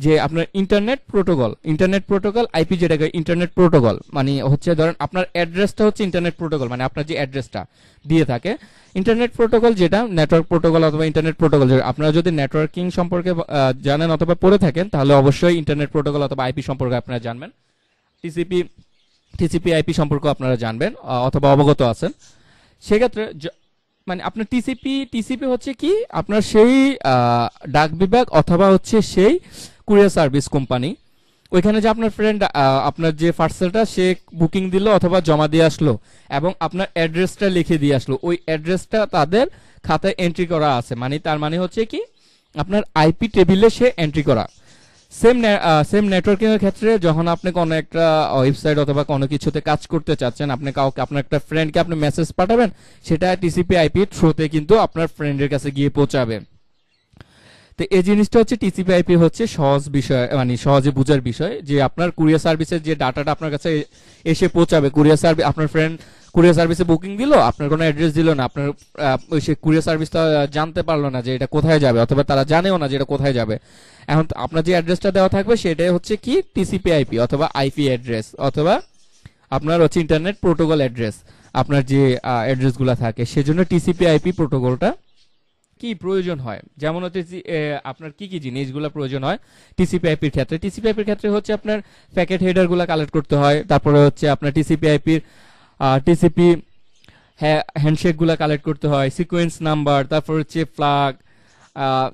[SPEAKER 1] যে আপনার internet protocol internet protocol IP যেটাকে ইন্টারনেট প্রোটোকল মানে হচ্ছে ধরেন আপনার অ্যাড্রেসটা হচ্ছে ইন্টারনেট প্রোটোকল মানে আপনার যে অ্যাড্রেসটা দিয়ে থাকে ইন্টারনেট প্রোটোকল যেটা নেটওয়ার্ক প্রোটোকল অথবা ইন্টারনেট প্রোটোকল আপনারা যদি নেটওয়ার্কিং সম্পর্কে জানেন অথবা পড়ে থাকেন তাহলে অবশ্যই ইন্টারনেট প্রোটোকল অথবা আইপি সম্পর্কে আপনারা জানবেন টিসিপি টিসিপি আইপি সম্পর্কে আপনারা জানবেন অথবা অবগত আছেন সেক্ষেত্রে মানে আপনার টিসিপি টিসিপি হচ্ছে কি আপনার সেই ডাক বিভাগ অথবা হচ্ছে সেই কুরিয়ার সার্ভিস কোম্পানি ওইখানে যে আপনার ফ্রেন্ড আপনার যে পার্সেলটা সে বুকিং দিল অথবা জমা দিয়ে আসলো এবং আপনার অ্যাড্রেসটা লিখে দিয়ে আসলো ওই অ্যাড্রেসটা তাদের খাতায় এন্ট্রি করা আছে মানে তার মানে হচ্ছে কি আপনার আইপি টেবিলে সে এন্ট্রি করা সেম সেম নেটওয়ার্কিংয়ের ক্ষেত্রে যখন আপনি কোনো একটা ওয়েবসাইট অথবা কোনো কিছুতে কাজ করতে চাচ্ছেন আপনি কাউকে আপনার একটা ফ্রেন্ডকে আপনি মেসেজ পাঠাবেন সেটা টিসিপি আইপি থ্রুতে কিন্তু আপনার ফ্রেন্ডের কাছে গিয়ে পৌঁছাবে তো এই জিনিসটা হচ্ছে টিসিপি আইপি হচ্ছে সহজ বিষয় মানে সহজে বোঝার বিষয় যে আপনার কুরিয়ার সার্ভিসের যে ডাটাটা আপনার কাছে এসে পৌঁছাবে কুরিয়ার সার্ভিস আপনার ফ্রেন্ড কুরিয়ার সার্ভিসে বুকিং দিল আপনার কোনো অ্যাড্রেস দিল না আপনার সে কুরিয়ার সার্ভিসটা জানতে পারলো না যে এটা কোথায় যাবে অথবা তারা জানেও না যে এটা কোথায় যাবে এখন আপনার যে অ্যাড্রেসটা দেওয়া থাকবে সেটাই হচ্ছে কি টিসিপি আইপি অথবা আইপি অ্যাড্রেস অথবা আপনার হচ্ছে ইন্টারনেট প্রোটোকল অ্যাড্রেস আপনার যে অ্যাড্রেসগুলো থাকে সেজন্য টিসিপি আইপি প্রোটোকলটা কি প্রয়োজন হয় যেমন হচ্ছে আপনার কি কি জিনিসগুলো প্রয়োজন হয় টিসিপিআইপির ক্ষেত্রে টিসিপিআইপির ক্ষেত্রে হচ্ছে আপনার প্যাকেট হেডারগুলো কালেক্ট করতে হয় তারপরে হচ্ছে আপনার টিসিপিআইপির টিসিপি হ্যান্ডশেকগুলো কালেক্ট করতে হয় সিকোয়েন্স নাম্বার তারপর হচ্ছে ফ্লাগ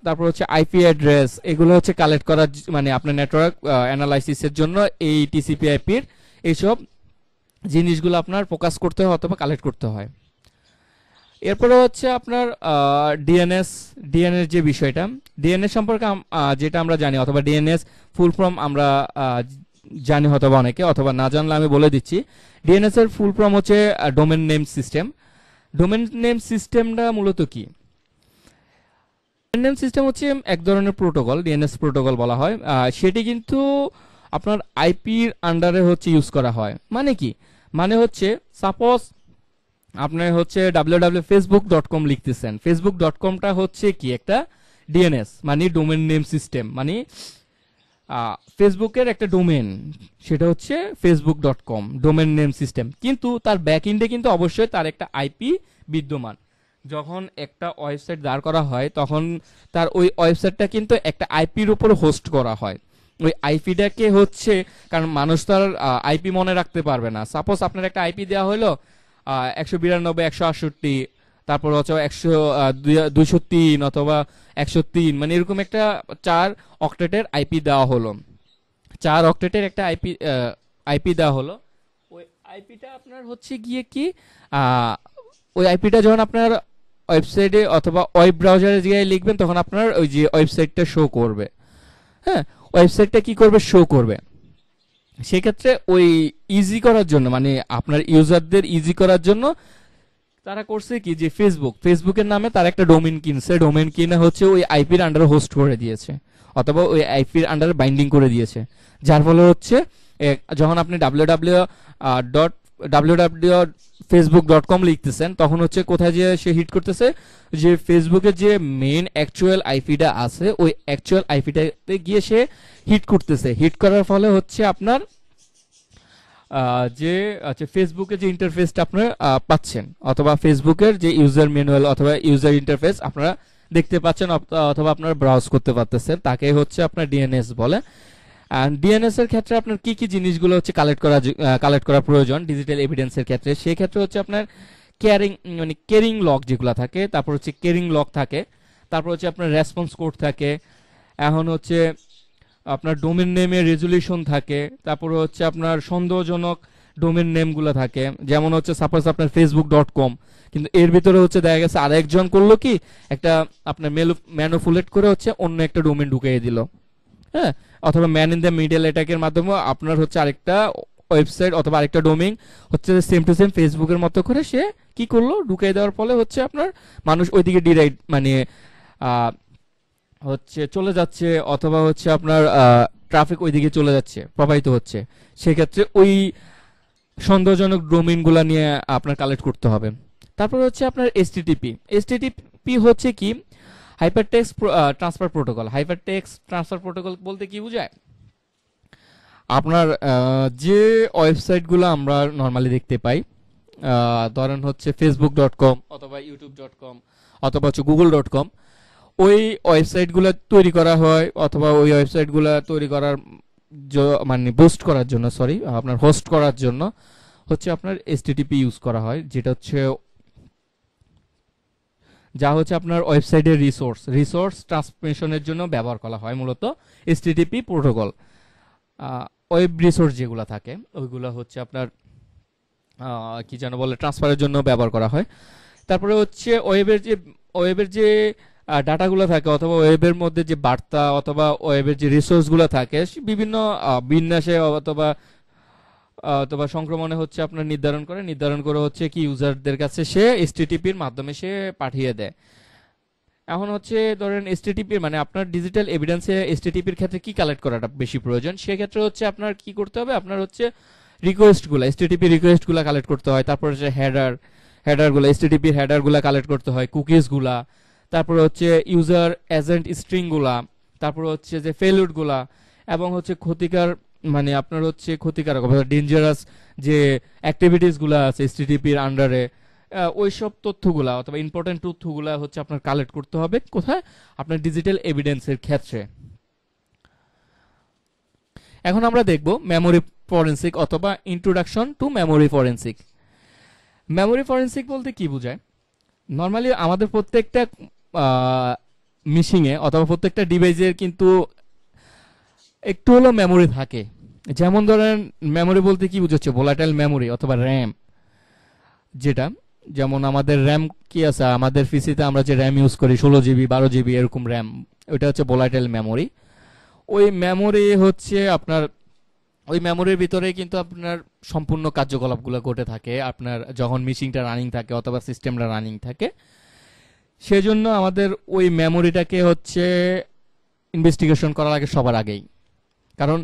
[SPEAKER 1] তারপর হচ্ছে আইপি অ্যাড্রেস এগুলো হচ্ছে কালেক্ট করার মানে আপনার নেটওয়ার্ক অ্যানালাইসিসের জন্য এই টিসিপি আইপির এইসব জিনিসগুলো আপনার ফোকাস করতে হয় অথবা কালেক্ট করতে হয় এরপরে হচ্ছে আপনার ডিএনএস ডিএনএস যে বিষয়টা ডিএনএস সম্পর্কে যেটা আমরা জানি অথবা ডিএনএস ফুল ফর্ম আমরা জানি হয়তো অনেকে অথবা না জানলে আমি বলে দিচ্ছি ডিএনএস এর ফুল ফর্ম হচ্ছে domain name system domain name সিস্টেমটা মূলত কি ডোমেন নেম সিস্টেম হচ্ছে এক ধরনের প্রোটোকল ডিএনএস প্রোটোকল বলা হয় সেটি কিন্তু আপনার আইপির আন্ডারে হচ্ছে ইউজ করা হয় মানে কি মানে হচ্ছে সাপোজ আপনার হচ্ছে www.facebook.com W Facebook dot com লিখতেছেন ফেসবুক ডট কমটা হচ্ছে কি একটা ডিএনএস মানে ডোমেন নেম সিস্টেম মানে ফেসবুকের একটা ডোমেন সেটা হচ্ছে Facebook dot com domain name system কিন্তু তার ব্যাক ইন্ডে কিন্তু অবশ্যই তার একটা আইপি বিদ্যমান যখন একটা ওয়েবসাইট দাঁড় করা হয় তখন তার ওই ওয়েবসাইটটা কিন্তু একটা আইপির উপর হোস্ট করা হয় ওই আইপিটাকে হচ্ছে কারণ মানুষ তার আইপি মনে রাখতে পারবে না সাপোজ আপনার একটা আইপি দেওয়া হলো একশো বিরানব্বই একশো আটষট্টি তারপর হচ্ছে একশো দুইশো তিন অথবা একশো তিন মানে এরকম একটা চার অকটেটের আইপি দেওয়া হলো চার অকটেটের একটা আইপি আইপি দেওয়া হলো ওই আইপিটা আপনার হচ্ছে গিয়ে কি ওই আইপিটা যখন আপনার ওয়েবসাইটে অথবা ওয়েব ব্রাউজারে গিয়ে লিখবেন তখন আপনার ওই যে ওয়েবসাইটটা শো করবে হ্যাঁ ওয়েবসাইটটা কি করবে শো করবে সেক্ষেত্রে ওই ইজি করার জন্য মানে আপনার ইউজারদের ইজি করার জন্য তারা করছে কি যে ফেসবুক ফেসবুকের নামে তারা একটা ডোমেন কিনছে ডোমেন কিনে হচ্ছে ওই আইপির আন্ডারে হোস্ট করে দিয়েছে অথবা ওই আইপির আন্ডারে বাইন্ডিং করে দিয়েছে যার ফলে হচ্ছে যখন আপনি W W dot W Facebook dot com লিখতেছেন তখন হচ্ছে কোথায় যে সে হিট করতেছে যে ফেসবুকের যে মেন অ্যাকচুয়াল আইপিটা আছে ওই অ্যাকচুয়াল আইপিটাতে গিয়ে সে হিট করতেছে হিট করার ফলে হচ্ছে আপনার যে আচ্ছা ফেসবুকের যে ইন্টারফেসটা আপনারা পাচ্ছেন অথবা ফেসবুকের যে ইউজার ম্যানুয়াল অথবা ইউজার ইন্টারফেস আপনারা দেখতে পাচ্ছেন অথবা আপনারা ব্রাউজ করতে পারতেছেন তাকে হচ্ছে আপনার ডিএনএস বলে ডিএনএস এর ক্ষেত্রে আপনার কি কি জিনিসগুলো হচ্ছে কালেক্ট করা কালেক্ট করা প্রয়োজন ডিজিটাল এভিডেন্সের ক্ষেত্রে সেক্ষেত্রে হচ্ছে আপনার কেয়ারিং মানে কেরিং লক যেগুলো থাকে তারপর হচ্ছে কেরিং লক থাকে তারপর হচ্ছে আপনার রেসপন্স কোড থাকে এখন হচ্ছে আপনার ডোমেন নেমের রেজুলেশন থাকে তারপর হচ্ছে আপনার সন্দেহজনক ডোমেন নেমগুলো থাকে যেমন হচ্ছে সাপোজ আপনার ফেসবুক ডট কম কিন্তু এর ভিতরে হচ্ছে দেখা গেছে আরেকজন করলো কি একটা আপনার মেলু ম্যানুফুলেট করে হচ্ছে অন্য একটা ডোমেন ঢুকিয়ে দিল হ্যাঁ অথবা ম্যান ইন দ্য মিডিয়াল অ্যাটাকের মাধ্যমে আপনার হচ্ছে আরেকটা ওয়েবসাইট অথবা আরেকটা ডোমিং হচ্ছে সেম টু সেম ফেসবুকের মতো করে সে কি করলো ঢুকিয়ে দেওয়ার ফলে হচ্ছে আপনার মানুষ ওইদিকে ডিরাইট মানে হচ্ছে চলে যাচ্ছে অথবা হচ্ছে আপনার ট্রাফিক ওইদিকে চলে যাচ্ছে প্রবাহিত হচ্ছে সেক্ষেত্রে ওই সন্দেহজনক ডোমেনগুলো নিয়ে আপনার কালেক্ট করতে হবে তারপর হচ্ছে আপনার এসটিটিপি এসটিটিপি হচ্ছে কি hypertext transfer protocol hypertext transfer protocol বলতে কি বোঝায় আপনার uh, যে ওয়েবসাইটগুলো আমরা নর্মালি দেখতে পাই uh, ধরেন হচ্ছে ফেসবুক ডট কম অথবা ইউটিউব ডট কম অথবা হচ্ছে গুগল ডট কম ওই ওয়েবসাইটগুলো তৈরি করা হয় অথবা ওই ওয়েবসাইটগুলো তৈরি করার মানে বুস্ট করার জন্য সরি আপনার হোস্ট করার জন্য হচ্ছে আপনার এস ইউজ করা হয় যেটা হচ্ছে যা হচ্ছে আপনার ওয়েবসাইটের রিসোর্স রিসোর্স ট্রান্সমিশনের জন্য ব্যবহার করা হয় মূলত এসটিটিপি প্রোটোকল ওয়েব রিসোর্স যেগুলো থাকে ওইগুলো হচ্ছে আপনার কি যেন বলে ট্রান্সফারের জন্য ব্যবহার করা হয় তারপরে হচ্ছে ওয়েবের যে ওয়েবের যে ডাটাগুলো থাকে অথবা ওয়েবের মধ্যে যে বার্তা অথবা ওয়েবের যে রিসোর্সগুলো থাকে বিভিন্ন বিন্যাসে অথবা অথবা সংক্রমণে হচ্ছে আপনার নির্ধারণ করে নির্ধারণ করে হচ্ছে কি ইউজারদের কাছে সে এসটিটিপির মাধ্যমে সে পাঠিয়ে দেয় এখন হচ্ছে ধরেন এসটিটিপি মানে আপনার ডিজিটাল এভিডেন্সে এসটিটিপির ক্ষেত্রে কি কালেক্ট করাটা বেশি প্রয়োজন সেক্ষেত্রে হচ্ছে আপনার কি করতে হবে আপনার হচ্ছে রিকোয়েস্টগুলো এসটিটিপি রিকোয়েস্টগুলো কালেক্ট করতে হয় তারপর হচ্ছে হ্যাডার হ্যাডারগুলো এসটিটিপির হ্যাডারগুলো কালেক্ট করতে হয় কুকিজগুলা তারপর হচ্ছে ইউজার এজেন্ট স্ট্রিংগুলা তারপর হচ্ছে যে ফেলুডগুলা এবং হচ্ছে ক্ষতিকার মানে আপনার হচ্ছে ক্ষতিকারক ডেঞ্জারাস যে অ্যাক্টিভিটিসগুলো আছে এসটিটিপির আন্ডারে ওই সব তথ্যগুলা অথবা ইম্পর্টেন্ট তথ্যগুলো হচ্ছে আপনার কালেক্ট করতে হবে কোথায় আপনার ডিজিটাল এভিডেন্সের ক্ষেত্রে এখন আমরা দেখব মেমোরি ফরেন্সিক অথবা introduction to memory forensic memory forensic বলতে কি বোঝায় নর্মালি আমাদের প্রত্যেকটা মিশিংয়ে অথবা প্রত্যেকটা ডিভাইসের কিন্তু একটু হলো মেমোরি থাকে যেমন ধরেন মেমোরি বলতে কি বুঝাচ্ছে ভোলাটাইল মেমোরি অথবা র্যাম যেটা যেমন আমাদের র্যাম কি আছে আমাদের পিসিতে আমরা যে র্যাম ইউজ করি ষোলো জিবি বারো জিবি এরকম র্যাম ওইটা হচ্ছে ভোলাটাইল মেমোরি ওই মেমোরি হচ্ছে আপনার ওই মেমোরির ভিতরে কিন্তু আপনার সম্পূর্ণ কার্যকলাপগুলো ঘটে থাকে আপনার যখন মিশিংটা রানিং থাকে অথবা সিস্টেমটা রানিং থাকে সেজন্য আমাদের ওই মেমোরিটাকে হচ্ছে ইনভেস্টিগেশন করার আগে সবার আগেই কারণ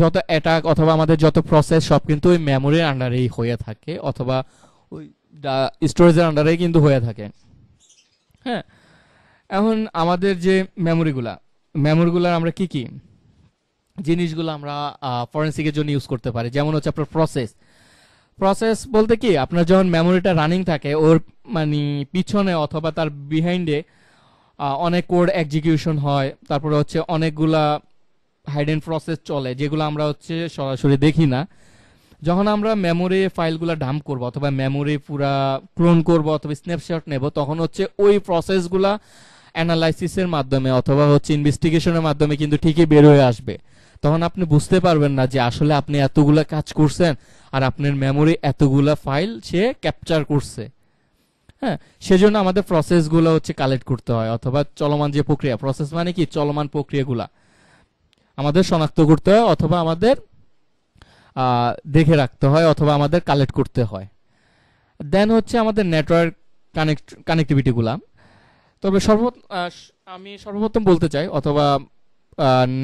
[SPEAKER 1] যত অ্যাটাক অথবা আমাদের যত প্রসেস সব কিন্তু ওই মেমোরির আন্ডারেই হয়ে থাকে অথবা ওই স্টোরেজের আন্ডারেই কিন্তু হয়ে থাকে হ্যাঁ এখন আমাদের যে মেমোরিগুলা মেমোরিগুলার আমরা কি কি জিনিসগুলো আমরা ফরেন্সিকের জন্য ইউজ করতে পারি যেমন হচ্ছে আপনার প্রসেস প্রসেস বলতে কি আপনার যখন মেমোরিটা রানিং থাকে ওর মানে পিছনে অথবা তার বিহাইন্ডে অনেক কোড এক্সিকিউশন হয় তারপরে হচ্ছে অনেকগুলা হাইডেন প্রসেস চলে যেগুলো আমরা হচ্ছে সরাসরি দেখি না যখন আমরা মেমোরি ফাইলগুলো ডাম্প করব অথবা মেমোরি পুরা ক্লোন করব অথবা স্ন্যাপশট নেব তখন হচ্ছে ওই প্রসেসগুলা অ্যানালাইসিসের মাধ্যমে অথবা হচ্ছে ইনভেস্টিগেশনের মাধ্যমে কিন্তু ঠিকই বের হয়ে আসবে তখন আপনি বুঝতে পারবেন না যে আসলে আপনি এতগুলা কাজ করছেন আর আপনার মেমোরি এতগুলা ফাইল সে ক্যাপচার করছে হ্যাঁ সেজন্য আমাদের প্রসেসগুলো হচ্ছে কালেক্ট করতে হয় অথবা চলমান যে প্রক্রিয়া প্রসেস মানে কি চলমান প্রক্রিয়াগুলা আমাদের শনাক্ত করতে হয় অথবা আমাদের দেখে রাখতে হয় অথবা আমাদের কালেক্ট করতে হয় দেন হচ্ছে আমাদের নেটওয়ার্ক কানেক্ট কানেক্টিভিটিগুলা তবে সর্ব আমি সর্বপ্রথম বলতে চাই অথবা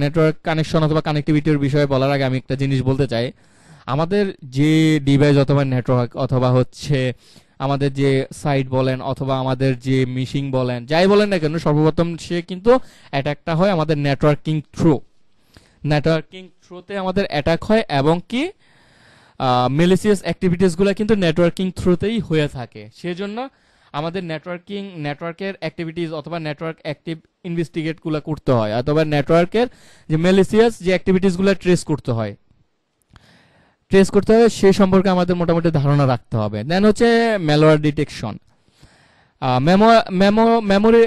[SPEAKER 1] নেটওয়ার্ক কানেকশন অথবা কানেক্টিভিটির বিষয়ে বলার আগে আমি একটা জিনিস বলতে চাই আমাদের যে ডিভাইস অথবা নেটওয়ার্ক অথবা হচ্ছে আমাদের যে সাইট বলেন অথবা আমাদের যে মিশিং বলেন যাই বলেন না কেন সর্বপ্রথম সে কিন্তু অ্যাটাকটা হয় আমাদের নেটওয়ার্কিং থ্রু নেটওয়ার্কিং থ্রুতে আমাদের অ্যাটাক হয় এবং কি মেলিসিয়াস অ্যাক্টিভিটিসগুলো কিন্তু নেটওয়ার্কিং থ্রুতেই হয়ে থাকে সেজন্য আমাদের নেটওয়ার্কিং নেটওয়ার্কের অ্যাক্টিভিটিস অথবা নেটওয়ার্ক অ্যাক্টিভ ইনভেস্টিগেটগুলো করতে হয় অথবা নেটওয়ার্কের যে মেলিসিয়াস যে অ্যাক্টিভিটিসগুলো ট্রেস করতে হয় ট্রেস করতে হবে সে সম্পর্কে আমাদের মোটামুটি ধারণা রাখতে হবে দেন হচ্ছে malware detection memo memo memory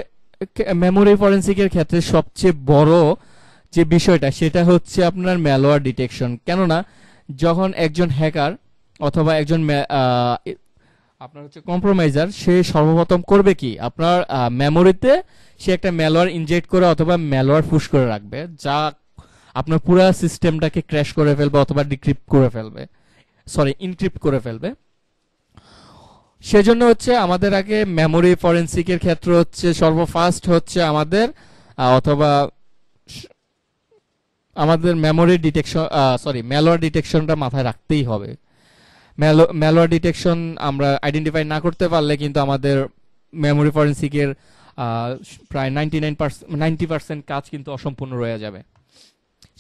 [SPEAKER 1] memory ফরেন্সিকের ক্ষেত্রে সবচেয়ে বড় যে বিষয়টা সেটা হচ্ছে আপনার ম্যালোয়ার ডিটেকশন কেননা যখন একজন হ্যাকার অথবা একজন আপনার হচ্ছে কম্প্রোমাইজার সে সর্বপ্রথম করবে কি আপনার মেমোরিতে সে একটা ম্যালওয়্যার ইনজেক্ট করে অথবা ম্যালোয়ার পুশ করে রাখবে যা আপনার পুরো সিস্টেমটাকে ক্র্যাশ করে ফেলবে অথবা ডিক্রিপ্ট করে ফেলবে সরি ইনক্রিপ্ট করে ফেলবে সেজন্য হচ্ছে আমাদের আগে মেমোরি ফরেন্সিকের ক্ষেত্র হচ্ছে সর্বফার্স্ট হচ্ছে আমাদের অথবা আমাদের মেমোরি ডিটেকশন সরি ম্যালোয়ার ডিটেকশনটা মাথায় রাখতেই হবে ম্যালোয়ার ডিটেকশন আমরা আইডেন্টিফাই না করতে পারলে কিন্তু আমাদের মেমোরি ফরেন্সিকের প্রায় নাইনটি নাইন নাইনটি পার্সেন্ট কাজ কিন্তু অসম্পূর্ণ রয়ে যাবে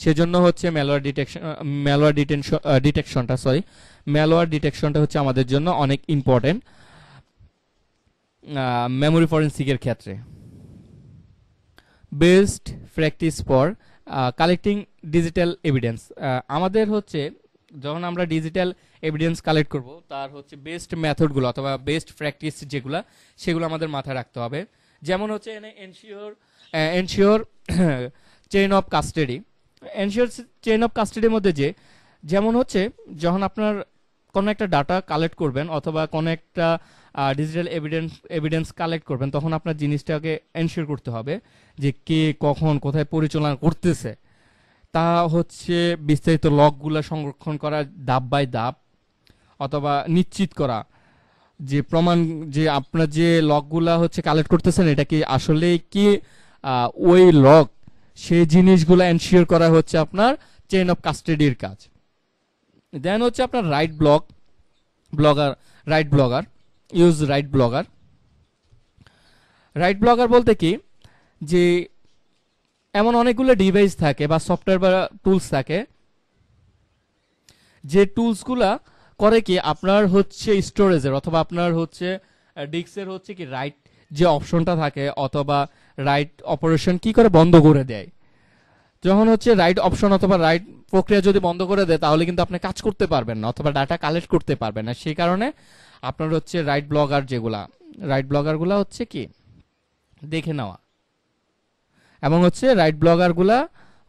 [SPEAKER 1] সেজন্য হচ্ছে ম্যালোয়ার ডিটেকশন ম্যালোয়ার ডিটেনশন ডিটেকশনটা সরি ম্যালোয়ার ডিটেকশনটা হচ্ছে আমাদের জন্য অনেক ইম্পর্টেন্ট মেমোরি ফরেন্সিকের ক্ষেত্রে best practice for collecting digital evidence আমাদের হচ্ছে যখন আমরা ডিজিটাল এভিডেন্স কালেক্ট করব তার হচ্ছে বেস্ট মেথডগুলো অথবা বেস্ট প্র্যাকটিস যেগুলো সেগুলো আমাদের মাথায় রাখতে হবে যেমন হচ্ছে এনে ensure ensure chain of custody ensure chain of কাস্টাডির মধ্যে যে যেমন হচ্ছে যখন আপনার কোনো একটা ডাটা কালেক্ট করবেন অথবা কোনো একটা ডিজিটাল এভিডেন্স এভিডেন্স কালেক্ট করবেন তখন আপনার জিনিসটাকে এনশিওর করতে হবে যে কে কখন কোথায় পরিচালনা করতেছে তা হচ্ছে বিস্তারিত লগগুলো সংরক্ষণ করা ধাপ বাই ধাপ অথবা নিশ্চিত করা যে প্রমাণ যে আপনার যে লকগুলো হচ্ছে কালেক্ট করতেছেন এটা কি আসলে কি ওই লগ সেই জিনিসগুলো এনশিওর করা হচ্ছে আপনার চেইন অফ কাস্টাডির কাজ দেন হচ্ছে আপনার write block blocker write blocker use write blocker write blocker বলতে কি যে এমন অনেকগুলো ডিভাইস থাকে বা সফটওয়্যার বা টুলস থাকে যে টুলসগুলা করে কি আপনার হচ্ছে স্টোরেজের অথবা আপনার হচ্ছে ডিস্কের হচ্ছে কি রাইট যে অপশনটা থাকে অথবা রাইট অপারেশন কি করে বন্ধ করে দেয় যখন হচ্ছে রাইট অপশন অথবা রাইট প্রক্রিয়া যদি বন্ধ করে দেয় তাহলে কিন্তু আপনি কাজ করতে পারবেন না অথবা ডাটা কালেক্ট করতে পারবেন না সেই কারণে আপনার হচ্ছে রাইট ব্লগার যেগুলা রাইট ব্লগারগুলা হচ্ছে কি দেখে নেওয়া এবং হচ্ছে রাইট ব্লগারগুলা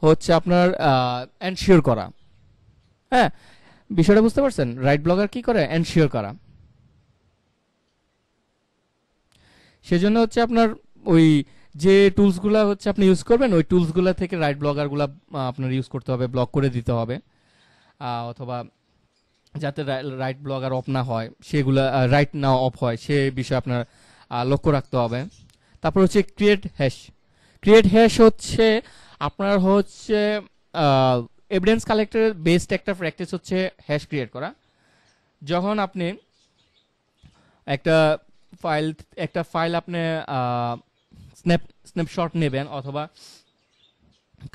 [SPEAKER 1] হচ্ছে আপনার এনশিওর করা হ্যাঁ বিষয়টা বুঝতে পারছেন রাইট ব্লগার কি করে এনশিওর করা সেজন্য হচ্ছে আপনার ওই যে টুলসগুলো হচ্ছে আপনি ইউজ করবেন ওই টুলসগুলো থেকে রাইট ব্লগারগুলো আপনার ইউজ করতে হবে ব্লক করে দিতে হবে অথবা যাতে রাইট ব্লগার অফ না হয় সেগুলো রাইট না অফ হয় সে বিষয়ে আপনার লক্ষ্য রাখতে হবে তারপর হচ্ছে ক্রিয়েট হ্যাশ ক্রিয়েট হ্যাশ হচ্ছে আপনার হচ্ছে এভিডেন্স কালেক্টের বেস্ট একটা প্র্যাকটিস হচ্ছে হ্যাশ ক্রিয়েট করা যখন আপনি একটা ফাইল একটা ফাইল আপনি স্ন্যাপ স্ন্যাপশট নেবেন অথবা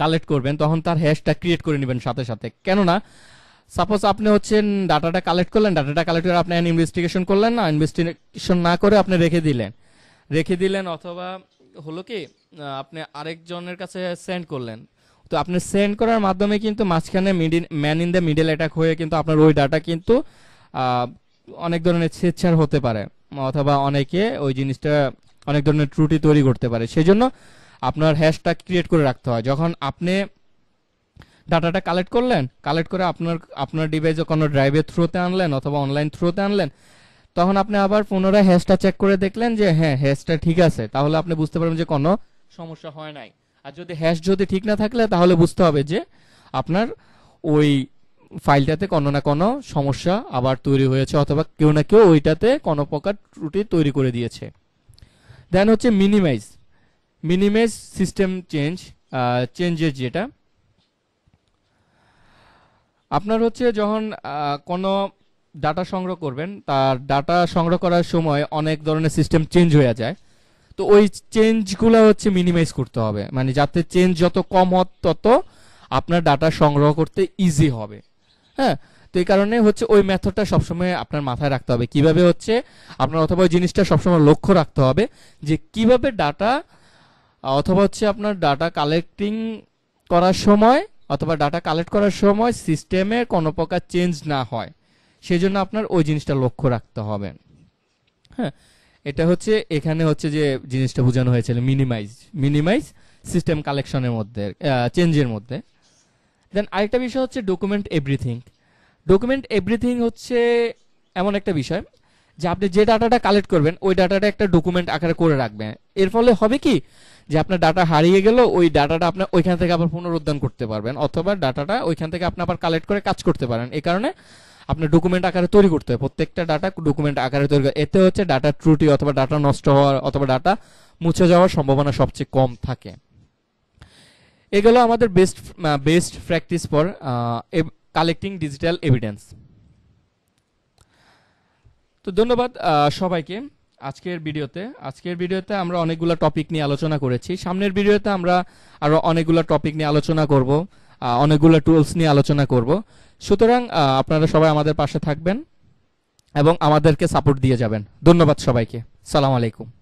[SPEAKER 1] কালেক্ট করবেন তখন তার হ্যাশটা ক্রিয়েট করে নেবেন সাথে সাথে কেননা সাপোজ আপনি হচ্ছেন ডাটাটা কালেক্ট করলেন ডাটাটা কালেক্ট করে আপনি ইনভেস্টিগেশন করলেন না ইনভেস্টিগেশন না করে আপনি রেখে দিলেন রেখে দিলেন অথবা হলো কি আপনি আরেকজনের কাছে সেন্ড করলেন তো আপনি সেন্ড করার মাধ্যমে কিন্তু মাঝখানে man in the middle attack হয়ে কিন্তু আপনার ওই ডাটা কিন্তু অনেক ধরনের ছেদছাড় হতে পারে অথবা অনেকে ওই জিনিসটা অনেক ধরনের ত্রুটি তৈরি করতে পারে সেজন্য আপনার হ্যাশটা ক্রিয়েট করে রাখতে হয় যখন আপনি ডাটাটা কালেক্ট করলেন কালেক্ট করে আপনার আপনার ডিভাইসে কোনো ড্রাইভের থ্রুতে আনলেন অথবা অনলাইন থ্রুতে আনলেন তখন আপনি আবার পুনরায় হ্যাশটা চেক করে দেখলেন যে হ্যাঁ হ্যাশটা ঠিক আছে তাহলে আপনি বুঝতে পারবেন যে কোনো সমস্যা হয় নাই আর যদি হ্যাশ যদি ঠিক না থাকলে তাহলে বুঝতে হবে যে আপনার ওই ফাইলটাতে কোনো না কোনো সমস্যা আবার তৈরি হয়েছে অথবা কেউ না কেউ ওইটাতে কোনো প্রকার ত্রুটি তৈরি করে দিয়েছে দেন হচ্ছে মিনিমাইজ মিনিমাইজ সিস্টেম চেঞ্জ চেঞ্জের যেটা আপনার হচ্ছে যখন কোনো ডাটা সংগ্রহ করবেন তার ডাটা সংগ্রহ করার সময় অনেক ধরনের সিস্টেম চেঞ্জ হয়ে যায় তো ওই চেঞ্জগুলো হচ্ছে মিনিমাইজ করতে হবে মানে যাতে চেঞ্জ যত কম হয় তত আপনার ডাটা সংগ্রহ করতে ইজি হবে হ্যাঁ তো এই কারণে হচ্ছে ওই মেথডটা সবসময় আপনার মাথায় রাখতে হবে কিভাবে হচ্ছে আপনার অথবা ওই জিনিসটা সবসময় লক্ষ্য রাখতে হবে যে কিভাবে ডাটা অথবা হচ্ছে আপনার ডাটা কালেক্টিং করার সময় অথবা ডাটা কালেক্ট করার সময় সিস্টেমে কোনো প্রকার চেঞ্জ না হয় সেজন্য আপনার ওই জিনিসটা লক্ষ্য রাখতে হবে হ্যাঁ এটা হচ্ছে এখানে হচ্ছে যে জিনিসটা বোঝানো হয়েছিল মিনিমাইজ মিনিমাইজ সিস্টেম কালেকশনের মধ্যে চেঞ্জের মধ্যে দেন আরেকটা বিষয় হচ্ছে ডকুমেন্ট এভরিথিং ডকুমেন্ট এভরিথিং হচ্ছে এমন একটা বিষয় যে আপনি যে ডাটাটা কালেক্ট করবেন ওই ডাটাটা একটা ডকুমেন্ট আকারে করে রাখবেন এর ফলে হবে কি যে আপনার ডাটা হারিয়ে গেল ওই ডাটাটা আপনি ওইখান থেকে আবার পুনরুদ্ধার করতে পারবেন অথবা ডাটাটা ওইখান থেকে আপনি আবার কালেক্ট করে কাজ করতে পারেন এই কারণে আপনার ডকুমেন্ট আকারে তৈরি করতে হয় প্রত্যেকটা ডাটা ডকুমেন্ট আকারে তৈরি এতে হচ্ছে ডাটা ত্রুটি অথবা ডাটা নষ্ট হওয়ার অথবা ডাটা মুছে যাওয়ার সম্ভাবনা সবচেয়ে কম থাকে এগুলো আমাদের best best practice for collecting digital evidence তো ধন্যবাদ সবাইকে আজকের ভিডিওতে আজকের ভিডিওতে আমরা অনেকগুলো টপিক নিয়ে আলোচনা করেছি সামনের ভিডিওতে আমরা আরও অনেকগুলো টপিক নিয়ে আলোচনা করব অনেকগুলো টুলস নিয়ে আলোচনা করব সুতরাং আপনারা সবাই আমাদের পাশে থাকবেন এবং আমাদেরকে সাপোর্ট দিয়ে যাবেন ধন্যবাদ সবাইকে সালাম আলাইকুম